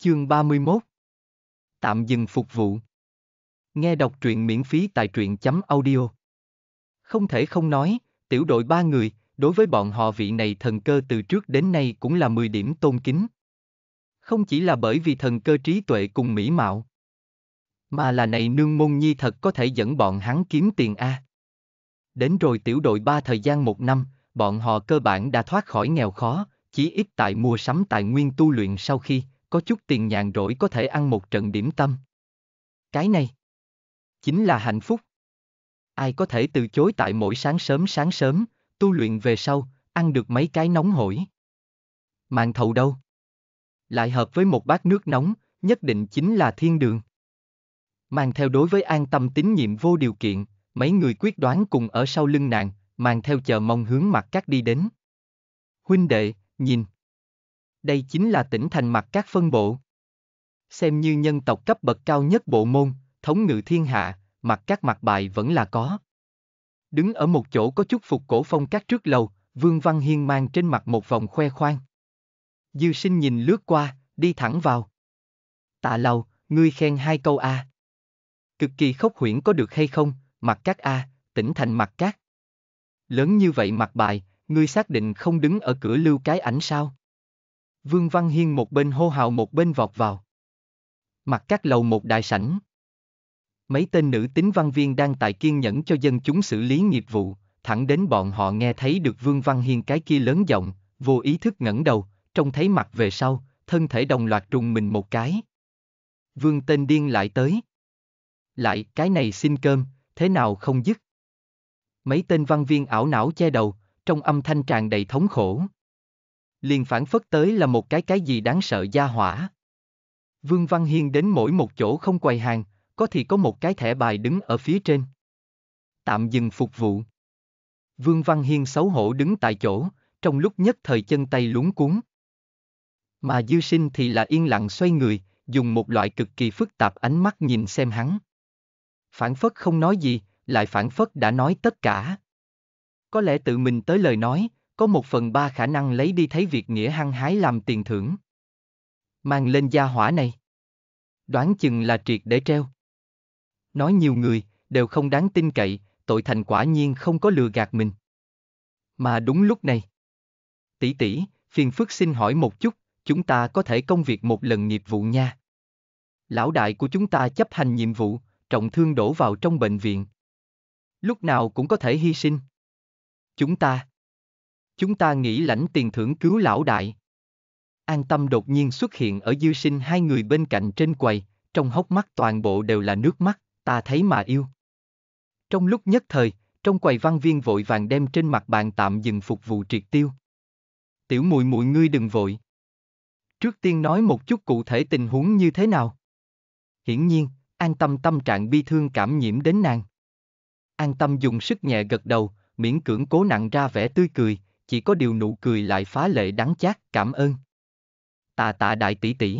Chương 31 Tạm dừng phục vụ Nghe đọc truyện miễn phí tại truyện chấm audio Không thể không nói, tiểu đội ba người, đối với bọn họ vị này thần cơ từ trước đến nay cũng là 10 điểm tôn kính. Không chỉ là bởi vì thần cơ trí tuệ cùng mỹ mạo, mà là này nương môn nhi thật có thể dẫn bọn hắn kiếm tiền A. Đến rồi tiểu đội ba thời gian một năm, bọn họ cơ bản đã thoát khỏi nghèo khó, chỉ ít tại mua sắm tài nguyên tu luyện sau khi, có chút tiền nhàn rỗi có thể ăn một trận điểm tâm. Cái này chính là hạnh phúc. Ai có thể từ chối tại mỗi sáng sớm sáng sớm, tu luyện về sau, ăn được mấy cái nóng hổi. Màn thầu đâu? Lại hợp với một bát nước nóng, nhất định chính là thiên đường. Mang theo đối với an tâm tín nhiệm vô điều kiện, mấy người quyết đoán cùng ở sau lưng nàng, mang theo chờ mong hướng mặt các đi đến. Huynh đệ, nhìn. Đây chính là tỉnh thành mặt các phân bộ. Xem như nhân tộc cấp bậc cao nhất bộ môn, thống ngự thiên hạ, mặt các mặt bài vẫn là có. Đứng ở một chỗ có chút phục cổ phong các trước lầu, Vương Văn Hiên mang trên mặt một vòng khoe khoang. Dư sinh nhìn lướt qua, đi thẳng vào. Tạ lầu, ngươi khen hai câu A. Cực kỳ khốc huyễn có được hay không, mặt các A, tỉnh thành mặt các. Lớn như vậy mặt bài, ngươi xác định không đứng ở cửa lưu cái ảnh sao? Vương Văn Hiên một bên hô hào một bên vọt vào. Mặt các lầu một đại sảnh. Mấy tên nữ tính văn viên đang tại kiên nhẫn cho dân chúng xử lý nghiệp vụ, thẳng đến bọn họ nghe thấy được Vương Văn Hiên cái kia lớn giọng, vô ý thức ngẩng đầu, trông thấy mặt về sau, thân thể đồng loạt trùng mình một cái. Vương tên điên lại tới. Lại, cái này xin cơm, thế nào không dứt. Mấy tên văn viên ảo não che đầu, trong âm thanh tràn đầy thống khổ liền phản phất tới là một cái cái gì đáng sợ gia hỏa. Vương Văn Hiên đến mỗi một chỗ không quầy hàng, có thì có một cái thẻ bài đứng ở phía trên. Tạm dừng phục vụ. Vương Văn Hiên xấu hổ đứng tại chỗ, trong lúc nhất thời chân tay lúng cuốn. Mà dư sinh thì là yên lặng xoay người, dùng một loại cực kỳ phức tạp ánh mắt nhìn xem hắn. Phản phất không nói gì, lại phản phất đã nói tất cả. Có lẽ tự mình tới lời nói, có một phần ba khả năng lấy đi thấy việc nghĩa hăng hái làm tiền thưởng. Mang lên gia hỏa này. Đoán chừng là triệt để treo. Nói nhiều người, đều không đáng tin cậy, tội thành quả nhiên không có lừa gạt mình. Mà đúng lúc này. Tỷ tỷ, phiền phức xin hỏi một chút, chúng ta có thể công việc một lần nghiệp vụ nha. Lão đại của chúng ta chấp hành nhiệm vụ, trọng thương đổ vào trong bệnh viện. Lúc nào cũng có thể hy sinh. Chúng ta Chúng ta nghĩ lãnh tiền thưởng cứu lão đại. An tâm đột nhiên xuất hiện ở dư sinh hai người bên cạnh trên quầy, trong hốc mắt toàn bộ đều là nước mắt, ta thấy mà yêu. Trong lúc nhất thời, trong quầy văn viên vội vàng đem trên mặt bàn tạm dừng phục vụ triệt tiêu. Tiểu mùi mùi ngươi đừng vội. Trước tiên nói một chút cụ thể tình huống như thế nào. Hiển nhiên, an tâm tâm trạng bi thương cảm nhiễm đến nàng. An tâm dùng sức nhẹ gật đầu, miễn cưỡng cố nặng ra vẻ tươi cười, chỉ có điều nụ cười lại phá lệ đắng chát, cảm ơn. Tạ tạ đại tỷ tỷ.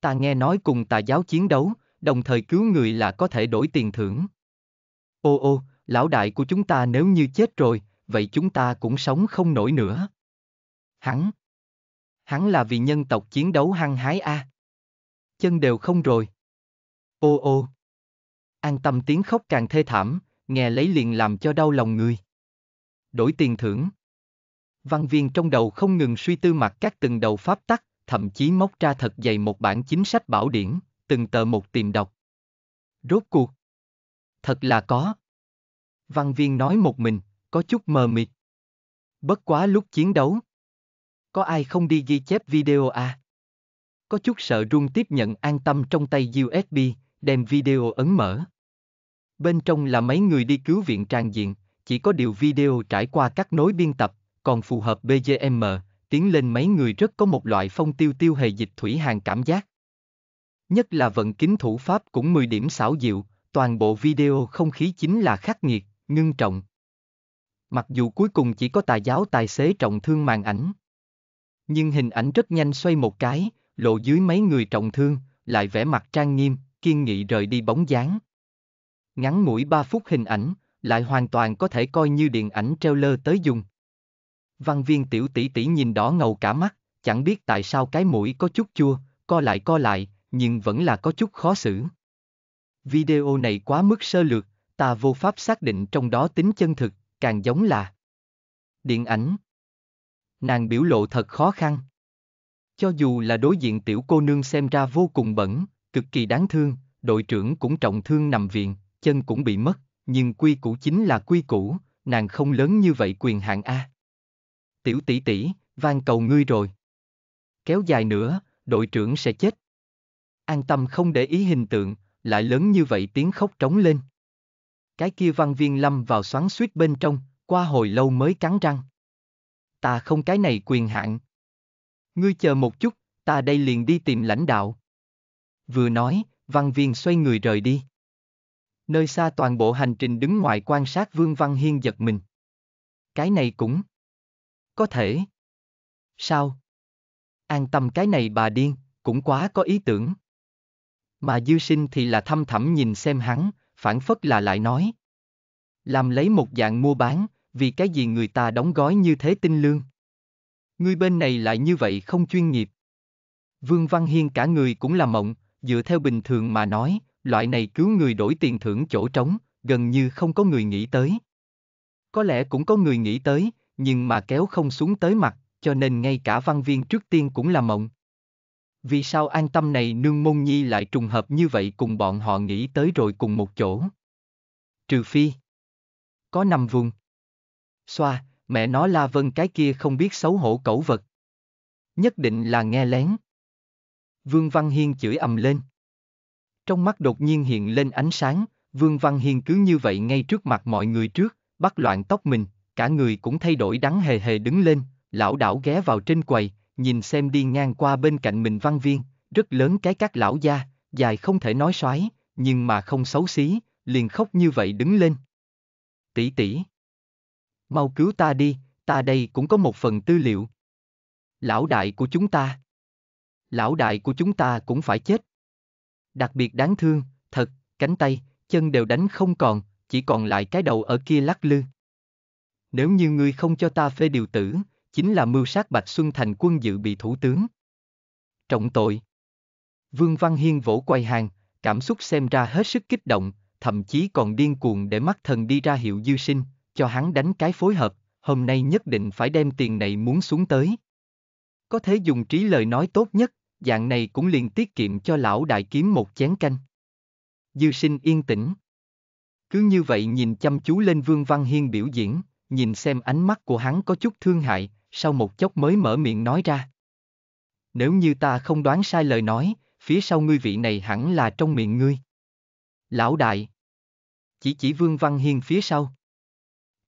Ta nghe nói cùng tà giáo chiến đấu, đồng thời cứu người là có thể đổi tiền thưởng. Ô ô, lão đại của chúng ta nếu như chết rồi, vậy chúng ta cũng sống không nổi nữa. Hắn. Hắn là vì nhân tộc chiến đấu hăng hái a. À. Chân đều không rồi. Ô ô. An tâm tiếng khóc càng thê thảm, nghe lấy liền làm cho đau lòng người. Đổi tiền thưởng. Văn viên trong đầu không ngừng suy tư mặt các từng đầu pháp tắc, thậm chí móc ra thật dày một bản chính sách bảo điển, từng tờ một tìm đọc. Rốt cuộc. Thật là có. Văn viên nói một mình, có chút mờ mịt. Bất quá lúc chiến đấu. Có ai không đi ghi chép video à? Có chút sợ run tiếp nhận an tâm trong tay USB, đem video ấn mở. Bên trong là mấy người đi cứu viện tràn diện, chỉ có điều video trải qua các nối biên tập, còn phù hợp BGM, tiến lên mấy người rất có một loại phong tiêu tiêu hề dịch thủy hàng cảm giác. Nhất là vận kính thủ pháp cũng 10 điểm xảo diệu, toàn bộ video không khí chính là khắc nghiệt, ngưng trọng. Mặc dù cuối cùng chỉ có tài giáo tài xế trọng thương màn ảnh. Nhưng hình ảnh rất nhanh xoay một cái, lộ dưới mấy người trọng thương, lại vẻ mặt trang nghiêm, kiên nghị rời đi bóng dáng. Ngắn ngủi 3 phút hình ảnh, lại hoàn toàn có thể coi như điện ảnh treo lơ tới dùng. Văn viên tiểu tỷ tỷ nhìn đỏ ngầu cả mắt, chẳng biết tại sao cái mũi có chút chua, co lại co lại, nhưng vẫn là có chút khó xử. Video này quá mức sơ lược, ta vô pháp xác định trong đó tính chân thực, càng giống là điện ảnh. Nàng biểu lộ thật khó khăn. Cho dù là đối diện tiểu cô nương xem ra vô cùng bẩn, cực kỳ đáng thương, đội trưởng cũng trọng thương nằm viện, chân cũng bị mất, nhưng quy củ chính là quy củ, nàng không lớn như vậy quyền hạng A tiểu tỷ tỷ, van cầu ngươi rồi. Kéo dài nữa, đội trưởng sẽ chết. An tâm không để ý hình tượng, lại lớn như vậy tiếng khóc trống lên. Cái kia văn viên lâm vào xoắn suýt bên trong, qua hồi lâu mới cắn răng. Ta không cái này quyền hạn. Ngươi chờ một chút, ta đây liền đi tìm lãnh đạo. Vừa nói, văn viên xoay người rời đi. Nơi xa toàn bộ hành trình đứng ngoài quan sát Vương Văn Hiên giật mình. Cái này cũng có thể. Sao? An tâm cái này bà điên, cũng quá có ý tưởng. Mà dư sinh thì là thâm thẳm nhìn xem hắn, phản phất là lại nói. Làm lấy một dạng mua bán, vì cái gì người ta đóng gói như thế tinh lương. Người bên này lại như vậy không chuyên nghiệp. Vương Văn Hiên cả người cũng là mộng, dựa theo bình thường mà nói, loại này cứu người đổi tiền thưởng chỗ trống, gần như không có người nghĩ tới. Có lẽ cũng có người nghĩ tới, nhưng mà kéo không xuống tới mặt, cho nên ngay cả văn viên trước tiên cũng là mộng. Vì sao an tâm này nương môn nhi lại trùng hợp như vậy cùng bọn họ nghĩ tới rồi cùng một chỗ? Trừ phi. Có nằm vùng. Xoa, mẹ nó la vân cái kia không biết xấu hổ cẩu vật. Nhất định là nghe lén. Vương Văn Hiên chửi ầm lên. Trong mắt đột nhiên hiện lên ánh sáng, Vương Văn Hiên cứ như vậy ngay trước mặt mọi người trước, bắt loạn tóc mình, cả người cũng thay đổi đắng hề hề đứng lên, lão đảo ghé vào trên quầy, nhìn xem đi ngang qua bên cạnh mình văn viên, rất lớn cái các lão gia, dài không thể nói xoáy, nhưng mà không xấu xí, liền khóc như vậy đứng lên. Tỷ tỷ, mau cứu ta đi, ta đây cũng có một phần tư liệu. Lão đại của chúng ta. Lão đại của chúng ta cũng phải chết. Đặc biệt đáng thương, thật, cánh tay, chân đều đánh không còn, chỉ còn lại cái đầu ở kia lắc lư nếu như ngươi không cho ta phê điều tử, chính là mưu sát Bạch Xuân Thành quân dự bị thủ tướng. Trọng tội. Vương Văn Hiên vỗ quay hàng, cảm xúc xem ra hết sức kích động, thậm chí còn điên cuồng để mắt thần đi ra hiệu dư sinh, cho hắn đánh cái phối hợp, hôm nay nhất định phải đem tiền này muốn xuống tới. Có thể dùng trí lời nói tốt nhất, dạng này cũng liền tiết kiệm cho lão đại kiếm một chén canh. Dư sinh yên tĩnh. Cứ như vậy nhìn chăm chú lên Vương Văn Hiên biểu diễn, nhìn xem ánh mắt của hắn có chút thương hại, sau một chốc mới mở miệng nói ra. Nếu như ta không đoán sai lời nói, phía sau ngươi vị này hẳn là trong miệng ngươi. Lão đại. Chỉ chỉ Vương Văn Hiên phía sau.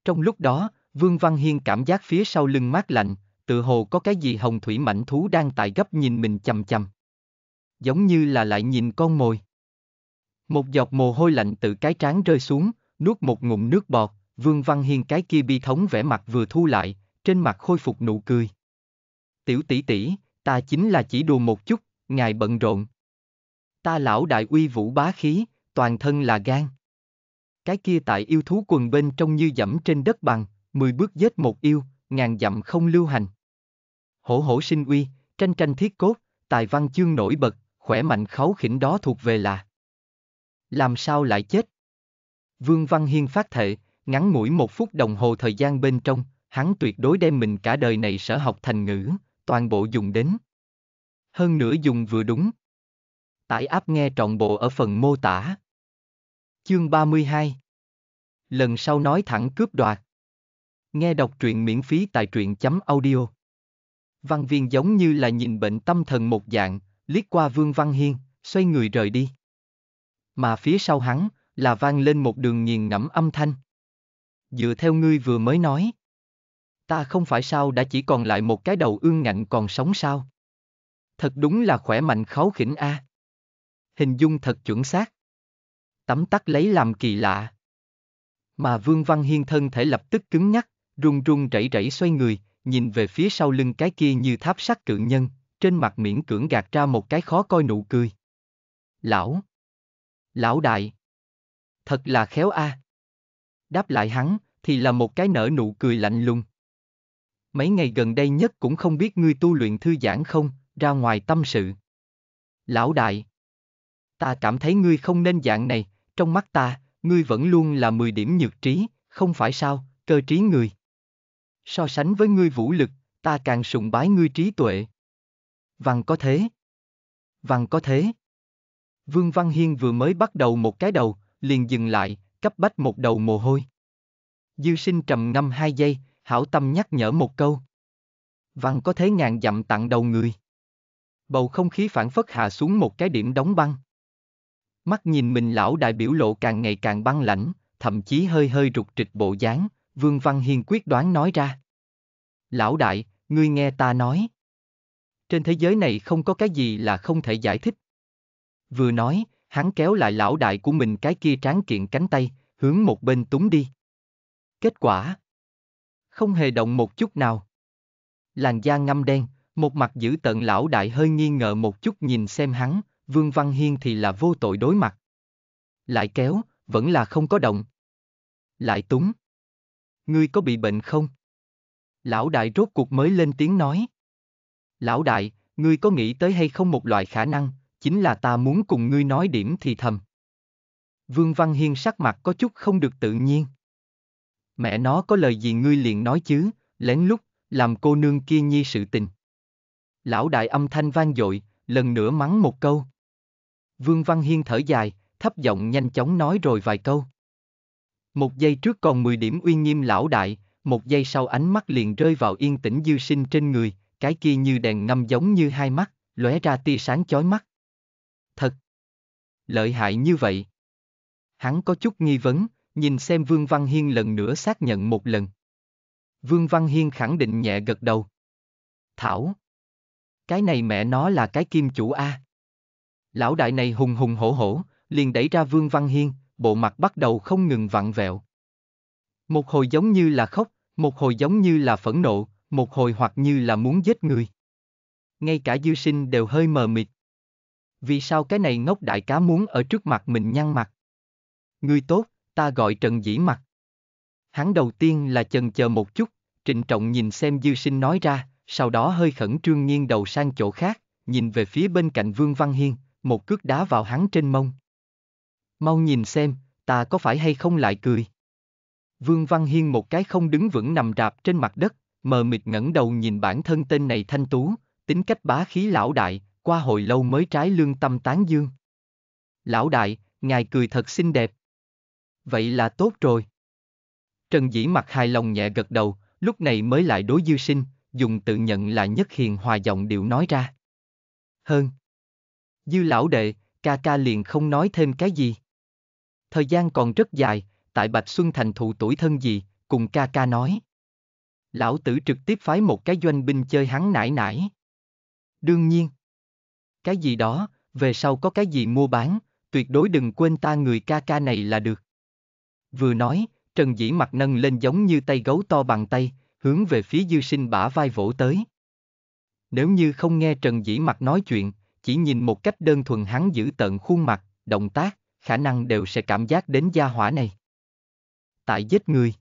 Trong lúc đó, Vương Văn Hiên cảm giác phía sau lưng mát lạnh, tự hồ có cái gì hồng thủy mảnh thú đang tại gấp nhìn mình chầm chầm. Giống như là lại nhìn con mồi. Một giọt mồ hôi lạnh từ cái trán rơi xuống, nuốt một ngụm nước bọt, Vương Văn Hiên cái kia bi thống vẻ mặt vừa thu lại, trên mặt khôi phục nụ cười. Tiểu tỷ tỷ, ta chính là chỉ đùa một chút, ngài bận rộn. Ta lão đại uy vũ bá khí, toàn thân là gan. Cái kia tại yêu thú quần bên trong như dẫm trên đất bằng, mười bước giết một yêu, ngàn dặm không lưu hành. Hổ hổ sinh uy, tranh tranh thiết cốt, tài văn chương nổi bật, khỏe mạnh kháu khỉnh đó thuộc về là. Làm sao lại chết? Vương Văn Hiên phát thệ, Ngắn ngủi một phút đồng hồ thời gian bên trong, hắn tuyệt đối đem mình cả đời này sở học thành ngữ, toàn bộ dùng đến. Hơn nữa dùng vừa đúng. Tải áp nghe trọn bộ ở phần mô tả. Chương 32 Lần sau nói thẳng cướp đoạt. Nghe đọc truyện miễn phí tại truyện chấm audio. Văn viên giống như là nhìn bệnh tâm thần một dạng, liếc qua Vương Văn Hiên, xoay người rời đi. Mà phía sau hắn là vang lên một đường nghiền ngẫm âm thanh dựa theo ngươi vừa mới nói. Ta không phải sao đã chỉ còn lại một cái đầu ương ngạnh còn sống sao? Thật đúng là khỏe mạnh khó khỉnh a. À. Hình dung thật chuẩn xác. Tấm tắc lấy làm kỳ lạ. Mà Vương Văn Hiên thân thể lập tức cứng nhắc, run run rẩy rẩy xoay người, nhìn về phía sau lưng cái kia như tháp sắt cự nhân, trên mặt miễn cưỡng gạt ra một cái khó coi nụ cười. Lão! Lão đại! Thật là khéo a! À đáp lại hắn, thì là một cái nở nụ cười lạnh lùng. Mấy ngày gần đây nhất cũng không biết ngươi tu luyện thư giãn không, ra ngoài tâm sự. Lão đại, ta cảm thấy ngươi không nên dạng này, trong mắt ta, ngươi vẫn luôn là 10 điểm nhược trí, không phải sao, cơ trí người. So sánh với ngươi vũ lực, ta càng sùng bái ngươi trí tuệ. Văn có thế. Văn có thế. Vương Văn Hiên vừa mới bắt đầu một cái đầu, liền dừng lại, cấp bách một đầu mồ hôi. Dư sinh trầm ngâm hai giây, hảo tâm nhắc nhở một câu. Văn có thế ngàn dặm tặng đầu người. Bầu không khí phản phất hạ xuống một cái điểm đóng băng. Mắt nhìn mình lão đại biểu lộ càng ngày càng băng lãnh, thậm chí hơi hơi rụt trịch bộ dáng, Vương Văn Hiên quyết đoán nói ra. Lão đại, ngươi nghe ta nói. Trên thế giới này không có cái gì là không thể giải thích. Vừa nói, hắn kéo lại lão đại của mình cái kia tráng kiện cánh tay, hướng một bên túng đi. Kết quả? Không hề động một chút nào. Làn da ngâm đen, một mặt giữ tận lão đại hơi nghi ngờ một chút nhìn xem hắn, Vương Văn Hiên thì là vô tội đối mặt. Lại kéo, vẫn là không có động. Lại túng. Ngươi có bị bệnh không? Lão đại rốt cuộc mới lên tiếng nói. Lão đại, ngươi có nghĩ tới hay không một loại khả năng, chính là ta muốn cùng ngươi nói điểm thì thầm. Vương Văn Hiên sắc mặt có chút không được tự nhiên. Mẹ nó có lời gì ngươi liền nói chứ, lén lút, làm cô nương kia nhi sự tình. Lão đại âm thanh vang dội, lần nữa mắng một câu. Vương Văn Hiên thở dài, thấp giọng nhanh chóng nói rồi vài câu. Một giây trước còn 10 điểm uy nghiêm lão đại, một giây sau ánh mắt liền rơi vào yên tĩnh dư sinh trên người, cái kia như đèn ngâm giống như hai mắt, lóe ra tia sáng chói mắt lợi hại như vậy. Hắn có chút nghi vấn, nhìn xem Vương Văn Hiên lần nữa xác nhận một lần. Vương Văn Hiên khẳng định nhẹ gật đầu. Thảo. Cái này mẹ nó là cái kim chủ A. Lão đại này hùng hùng hổ hổ, liền đẩy ra Vương Văn Hiên, bộ mặt bắt đầu không ngừng vặn vẹo. Một hồi giống như là khóc, một hồi giống như là phẫn nộ, một hồi hoặc như là muốn giết người. Ngay cả dư sinh đều hơi mờ mịt vì sao cái này ngốc đại cá muốn ở trước mặt mình nhăn mặt? người tốt, ta gọi Trần Dĩ Mặt. Hắn đầu tiên là chần chờ một chút, trịnh trọng nhìn xem dư sinh nói ra, sau đó hơi khẩn trương nghiêng đầu sang chỗ khác, nhìn về phía bên cạnh Vương Văn Hiên, một cước đá vào hắn trên mông. Mau nhìn xem, ta có phải hay không lại cười? Vương Văn Hiên một cái không đứng vững nằm rạp trên mặt đất, mờ mịt ngẩng đầu nhìn bản thân tên này thanh tú, tính cách bá khí lão đại, qua hồi lâu mới trái lương tâm tán dương. Lão đại, ngài cười thật xinh đẹp. Vậy là tốt rồi. Trần Dĩ mặt hài lòng nhẹ gật đầu, lúc này mới lại đối dư sinh, dùng tự nhận là nhất hiền hòa giọng điệu nói ra. Hơn. Dư lão đệ, ca ca liền không nói thêm cái gì. Thời gian còn rất dài, tại Bạch Xuân Thành thụ tuổi thân gì, cùng ca ca nói. Lão tử trực tiếp phái một cái doanh binh chơi hắn nải nải. Đương nhiên cái gì đó, về sau có cái gì mua bán, tuyệt đối đừng quên ta người ca ca này là được. Vừa nói, Trần Dĩ mặt nâng lên giống như tay gấu to bằng tay, hướng về phía dư sinh bả vai vỗ tới. Nếu như không nghe Trần Dĩ mặt nói chuyện, chỉ nhìn một cách đơn thuần hắn giữ tận khuôn mặt, động tác, khả năng đều sẽ cảm giác đến gia hỏa này. Tại giết người.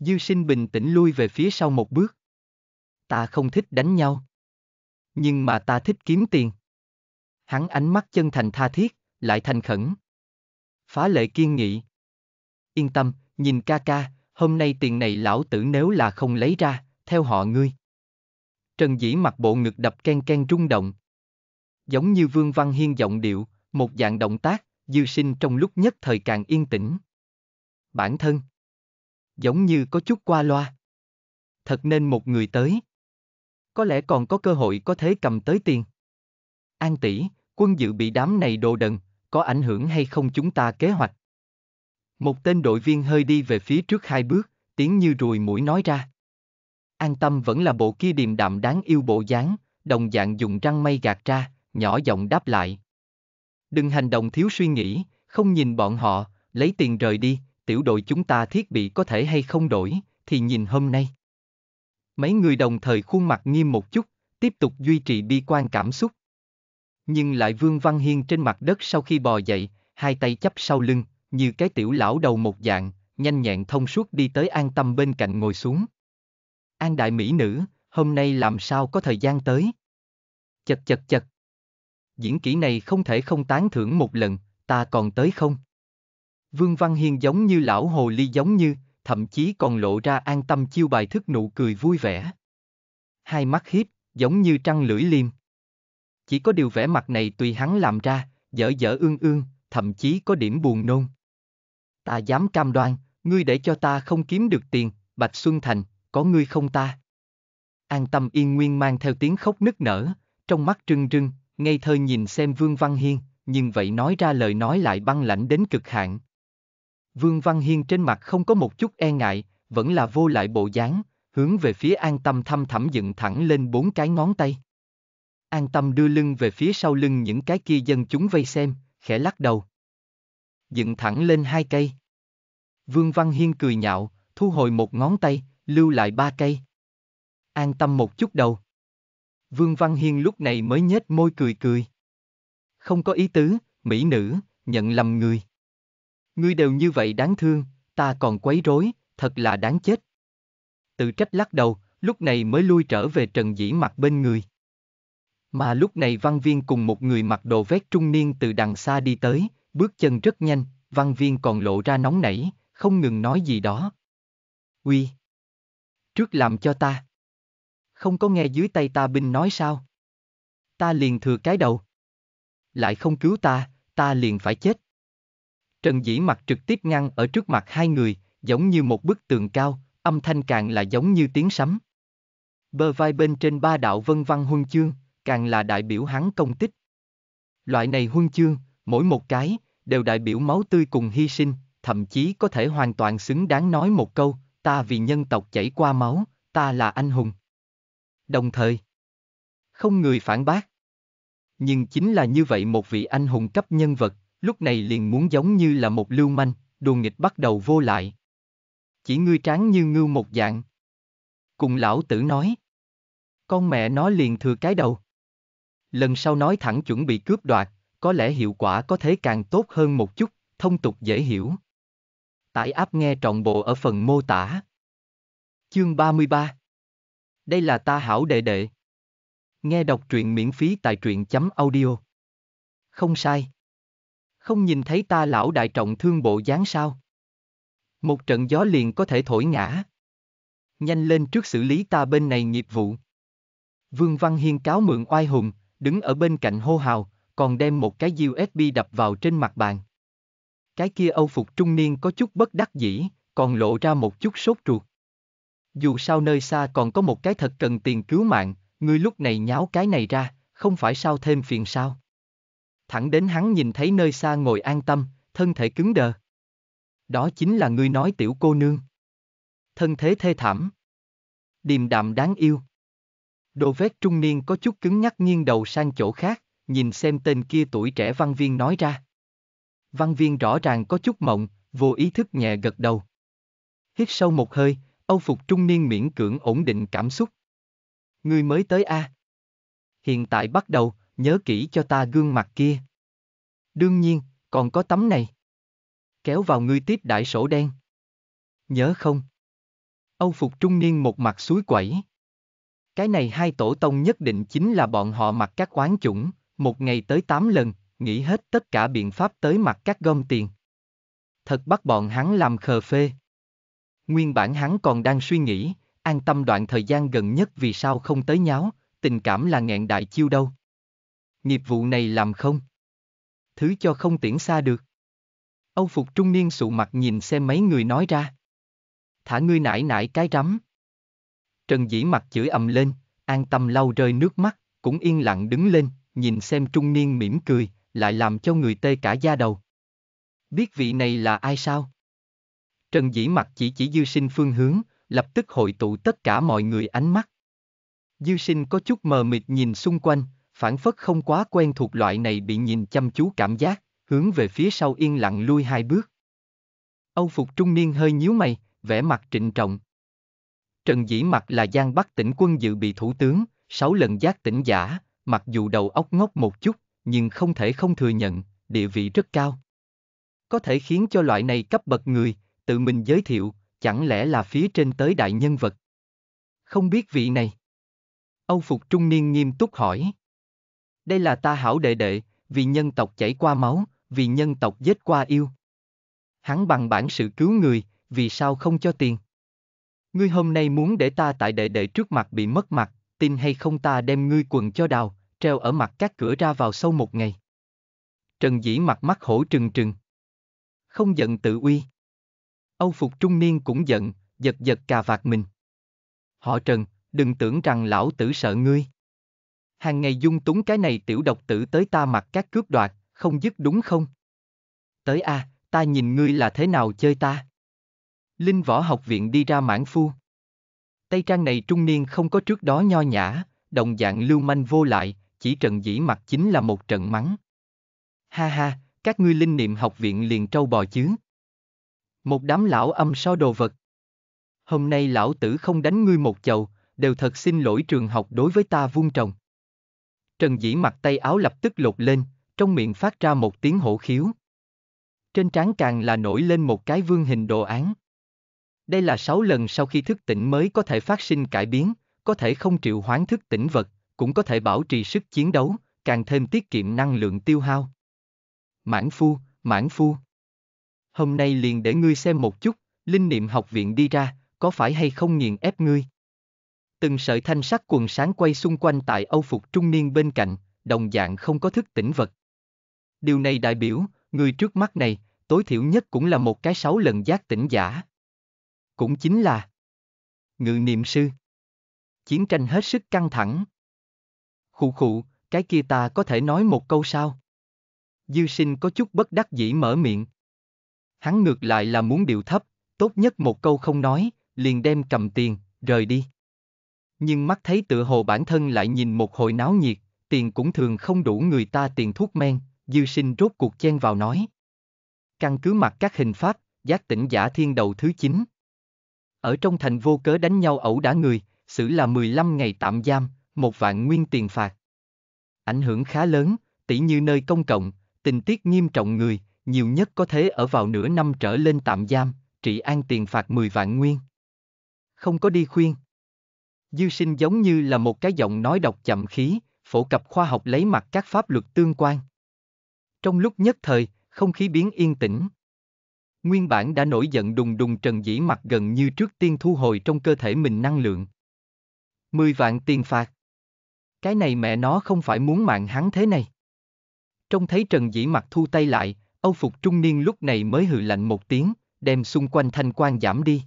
Dư sinh bình tĩnh lui về phía sau một bước. Ta không thích đánh nhau. Nhưng mà ta thích kiếm tiền hắn ánh mắt chân thành tha thiết, lại thành khẩn. Phá lệ kiên nghị. Yên tâm, nhìn ca ca, hôm nay tiền này lão tử nếu là không lấy ra, theo họ ngươi. Trần Dĩ mặt bộ ngực đập ken ken rung động. Giống như Vương Văn Hiên giọng điệu, một dạng động tác, dư sinh trong lúc nhất thời càng yên tĩnh. Bản thân. Giống như có chút qua loa. Thật nên một người tới. Có lẽ còn có cơ hội có thế cầm tới tiền. An tỷ, quân dự bị đám này đồ đần, có ảnh hưởng hay không chúng ta kế hoạch? Một tên đội viên hơi đi về phía trước hai bước, tiếng như ruồi mũi nói ra. An tâm vẫn là bộ kia điềm đạm đáng yêu bộ dáng, đồng dạng dùng răng mây gạt ra, nhỏ giọng đáp lại. Đừng hành động thiếu suy nghĩ, không nhìn bọn họ, lấy tiền rời đi, tiểu đội chúng ta thiết bị có thể hay không đổi, thì nhìn hôm nay. Mấy người đồng thời khuôn mặt nghiêm một chút, tiếp tục duy trì bi quan cảm xúc. Nhưng lại Vương Văn Hiên trên mặt đất sau khi bò dậy, hai tay chắp sau lưng, như cái tiểu lão đầu một dạng, nhanh nhẹn thông suốt đi tới an tâm bên cạnh ngồi xuống. An đại mỹ nữ, hôm nay làm sao có thời gian tới? Chật chật chật. Diễn kỹ này không thể không tán thưởng một lần, ta còn tới không? Vương Văn Hiên giống như lão hồ ly giống như, thậm chí còn lộ ra an tâm chiêu bài thức nụ cười vui vẻ. Hai mắt hiếp, giống như trăng lưỡi liềm chỉ có điều vẻ mặt này tùy hắn làm ra, dở dở ương ương, thậm chí có điểm buồn nôn. Ta dám cam đoan, ngươi để cho ta không kiếm được tiền, Bạch Xuân Thành, có ngươi không ta. An tâm yên nguyên mang theo tiếng khóc nức nở, trong mắt trưng trưng, ngây thơ nhìn xem Vương Văn Hiên, nhưng vậy nói ra lời nói lại băng lãnh đến cực hạn. Vương Văn Hiên trên mặt không có một chút e ngại, vẫn là vô lại bộ dáng, hướng về phía an tâm thăm thẳm dựng thẳng lên bốn cái ngón tay an tâm đưa lưng về phía sau lưng những cái kia dân chúng vây xem, khẽ lắc đầu. Dựng thẳng lên hai cây. Vương Văn Hiên cười nhạo, thu hồi một ngón tay, lưu lại ba cây. An tâm một chút đầu. Vương Văn Hiên lúc này mới nhếch môi cười cười. Không có ý tứ, mỹ nữ, nhận lầm người. Ngươi đều như vậy đáng thương, ta còn quấy rối, thật là đáng chết. Tự trách lắc đầu, lúc này mới lui trở về Trần Dĩ mặt bên người. Mà lúc này văn viên cùng một người mặc đồ vét trung niên từ đằng xa đi tới, bước chân rất nhanh, văn viên còn lộ ra nóng nảy, không ngừng nói gì đó. Uy! Trước làm cho ta! Không có nghe dưới tay ta binh nói sao? Ta liền thừa cái đầu. Lại không cứu ta, ta liền phải chết. Trần Dĩ mặt trực tiếp ngăn ở trước mặt hai người, giống như một bức tường cao, âm thanh càng là giống như tiếng sấm. Bờ vai bên trên ba đạo vân văn huân chương, càng là đại biểu hắn công tích. Loại này huân chương, mỗi một cái, đều đại biểu máu tươi cùng hy sinh, thậm chí có thể hoàn toàn xứng đáng nói một câu, ta vì nhân tộc chảy qua máu, ta là anh hùng. Đồng thời, không người phản bác. Nhưng chính là như vậy một vị anh hùng cấp nhân vật, lúc này liền muốn giống như là một lưu manh, đùa nghịch bắt đầu vô lại. Chỉ ngươi tráng như ngưu một dạng. Cùng lão tử nói. Con mẹ nó liền thừa cái đầu lần sau nói thẳng chuẩn bị cướp đoạt, có lẽ hiệu quả có thể càng tốt hơn một chút, thông tục dễ hiểu. Tải áp nghe trọn bộ ở phần mô tả. Chương 33 Đây là ta hảo đệ đệ. Nghe đọc truyện miễn phí tại truyện chấm audio. Không sai. Không nhìn thấy ta lão đại trọng thương bộ dáng sao. Một trận gió liền có thể thổi ngã. Nhanh lên trước xử lý ta bên này nghiệp vụ. Vương Văn Hiên cáo mượn oai hùng, đứng ở bên cạnh hô hào, còn đem một cái USB đập vào trên mặt bàn. Cái kia Âu phục trung niên có chút bất đắc dĩ, còn lộ ra một chút sốt ruột. Dù sao nơi xa còn có một cái thật cần tiền cứu mạng, người lúc này nháo cái này ra, không phải sao thêm phiền sao. Thẳng đến hắn nhìn thấy nơi xa ngồi an tâm, thân thể cứng đờ. Đó chính là người nói tiểu cô nương. Thân thế thê thảm. Điềm đạm đáng yêu. Đồ vét trung niên có chút cứng nhắc nghiêng đầu sang chỗ khác, nhìn xem tên kia tuổi trẻ văn viên nói ra. Văn viên rõ ràng có chút mộng, vô ý thức nhẹ gật đầu. Hít sâu một hơi, Âu phục trung niên miễn cưỡng ổn định cảm xúc. Người mới tới A. Hiện tại bắt đầu, nhớ kỹ cho ta gương mặt kia. Đương nhiên, còn có tấm này. Kéo vào ngươi tiếp đại sổ đen. Nhớ không? Âu phục trung niên một mặt suối quẩy. Cái này hai tổ tông nhất định chính là bọn họ mặc các quán chủng, một ngày tới tám lần, nghĩ hết tất cả biện pháp tới mặt các gom tiền. Thật bắt bọn hắn làm khờ phê. Nguyên bản hắn còn đang suy nghĩ, an tâm đoạn thời gian gần nhất vì sao không tới nháo, tình cảm là nghẹn đại chiêu đâu. Nghiệp vụ này làm không? Thứ cho không tiễn xa được. Âu phục trung niên sụ mặt nhìn xem mấy người nói ra. Thả ngươi nải nải cái rắm. Trần Dĩ mặt chửi ầm lên, an tâm lau rơi nước mắt, cũng yên lặng đứng lên, nhìn xem trung niên mỉm cười, lại làm cho người tê cả da đầu. Biết vị này là ai sao? Trần Dĩ mặt chỉ chỉ dư sinh phương hướng, lập tức hội tụ tất cả mọi người ánh mắt. Dư sinh có chút mờ mịt nhìn xung quanh, phản phất không quá quen thuộc loại này bị nhìn chăm chú cảm giác, hướng về phía sau yên lặng lui hai bước. Âu phục trung niên hơi nhíu mày, vẻ mặt trịnh trọng. Trần Dĩ Mặc là Giang Bắc tỉnh quân dự bị thủ tướng, sáu lần giác tỉnh giả, mặc dù đầu óc ngốc một chút, nhưng không thể không thừa nhận, địa vị rất cao. Có thể khiến cho loại này cấp bậc người, tự mình giới thiệu, chẳng lẽ là phía trên tới đại nhân vật. Không biết vị này. Âu Phục Trung Niên nghiêm túc hỏi. Đây là ta hảo đệ đệ, vì nhân tộc chảy qua máu, vì nhân tộc giết qua yêu. Hắn bằng bản sự cứu người, vì sao không cho tiền? Ngươi hôm nay muốn để ta tại đệ đệ trước mặt bị mất mặt, tin hay không ta đem ngươi quần cho đào, treo ở mặt các cửa ra vào sâu một ngày. Trần Dĩ mặt mắt hổ trừng trừng. Không giận tự uy. Âu phục trung niên cũng giận, giật giật cà vạt mình. Họ Trần, đừng tưởng rằng lão tử sợ ngươi. Hàng ngày dung túng cái này tiểu độc tử tới ta mặt các cướp đoạt, không dứt đúng không? Tới a, à, ta nhìn ngươi là thế nào chơi ta. Linh Võ Học Viện đi ra mãn phu. Tây trang này trung niên không có trước đó nho nhã, đồng dạng lưu manh vô lại, chỉ trận dĩ mặt chính là một trận mắng. Ha ha, các ngươi linh niệm học viện liền trâu bò chứ. Một đám lão âm so đồ vật. Hôm nay lão tử không đánh ngươi một chầu, đều thật xin lỗi trường học đối với ta vuông trồng. Trần dĩ mặt tay áo lập tức lột lên, trong miệng phát ra một tiếng hổ khiếu. Trên trán càng là nổi lên một cái vương hình đồ án. Đây là 6 lần sau khi thức tỉnh mới có thể phát sinh cải biến, có thể không triệu hoán thức tỉnh vật, cũng có thể bảo trì sức chiến đấu, càng thêm tiết kiệm năng lượng tiêu hao. Mãn phu, mãn phu. Hôm nay liền để ngươi xem một chút, linh niệm học viện đi ra, có phải hay không nghiền ép ngươi? Từng sợi thanh sắc quần sáng quay xung quanh tại Âu Phục trung niên bên cạnh, đồng dạng không có thức tỉnh vật. Điều này đại biểu, người trước mắt này, tối thiểu nhất cũng là một cái sáu lần giác tỉnh giả. Cũng chính là Ngự niệm sư Chiến tranh hết sức căng thẳng. Khụ khụ, cái kia ta có thể nói một câu sao? Dư sinh có chút bất đắc dĩ mở miệng. Hắn ngược lại là muốn điều thấp, tốt nhất một câu không nói, liền đem cầm tiền, rời đi. Nhưng mắt thấy tựa hồ bản thân lại nhìn một hồi náo nhiệt, tiền cũng thường không đủ người ta tiền thuốc men, dư sinh rốt cuộc chen vào nói. Căn cứ mặt các hình pháp, giác tỉnh giả thiên đầu thứ chín ở trong thành vô cớ đánh nhau ẩu đả người, xử là 15 ngày tạm giam, một vạn nguyên tiền phạt. Ảnh hưởng khá lớn, tỉ như nơi công cộng, tình tiết nghiêm trọng người, nhiều nhất có thể ở vào nửa năm trở lên tạm giam, trị an tiền phạt 10 vạn nguyên. Không có đi khuyên. Dư sinh giống như là một cái giọng nói đọc chậm khí, phổ cập khoa học lấy mặt các pháp luật tương quan. Trong lúc nhất thời, không khí biến yên tĩnh. Nguyên bản đã nổi giận đùng đùng Trần Dĩ mặt gần như trước tiên thu hồi trong cơ thể mình năng lượng. Mười vạn tiền phạt. Cái này mẹ nó không phải muốn mạng hắn thế này. Trong thấy Trần Dĩ mặt thu tay lại, Âu Phục trung niên lúc này mới hừ lạnh một tiếng, đem xung quanh thanh quan giảm đi.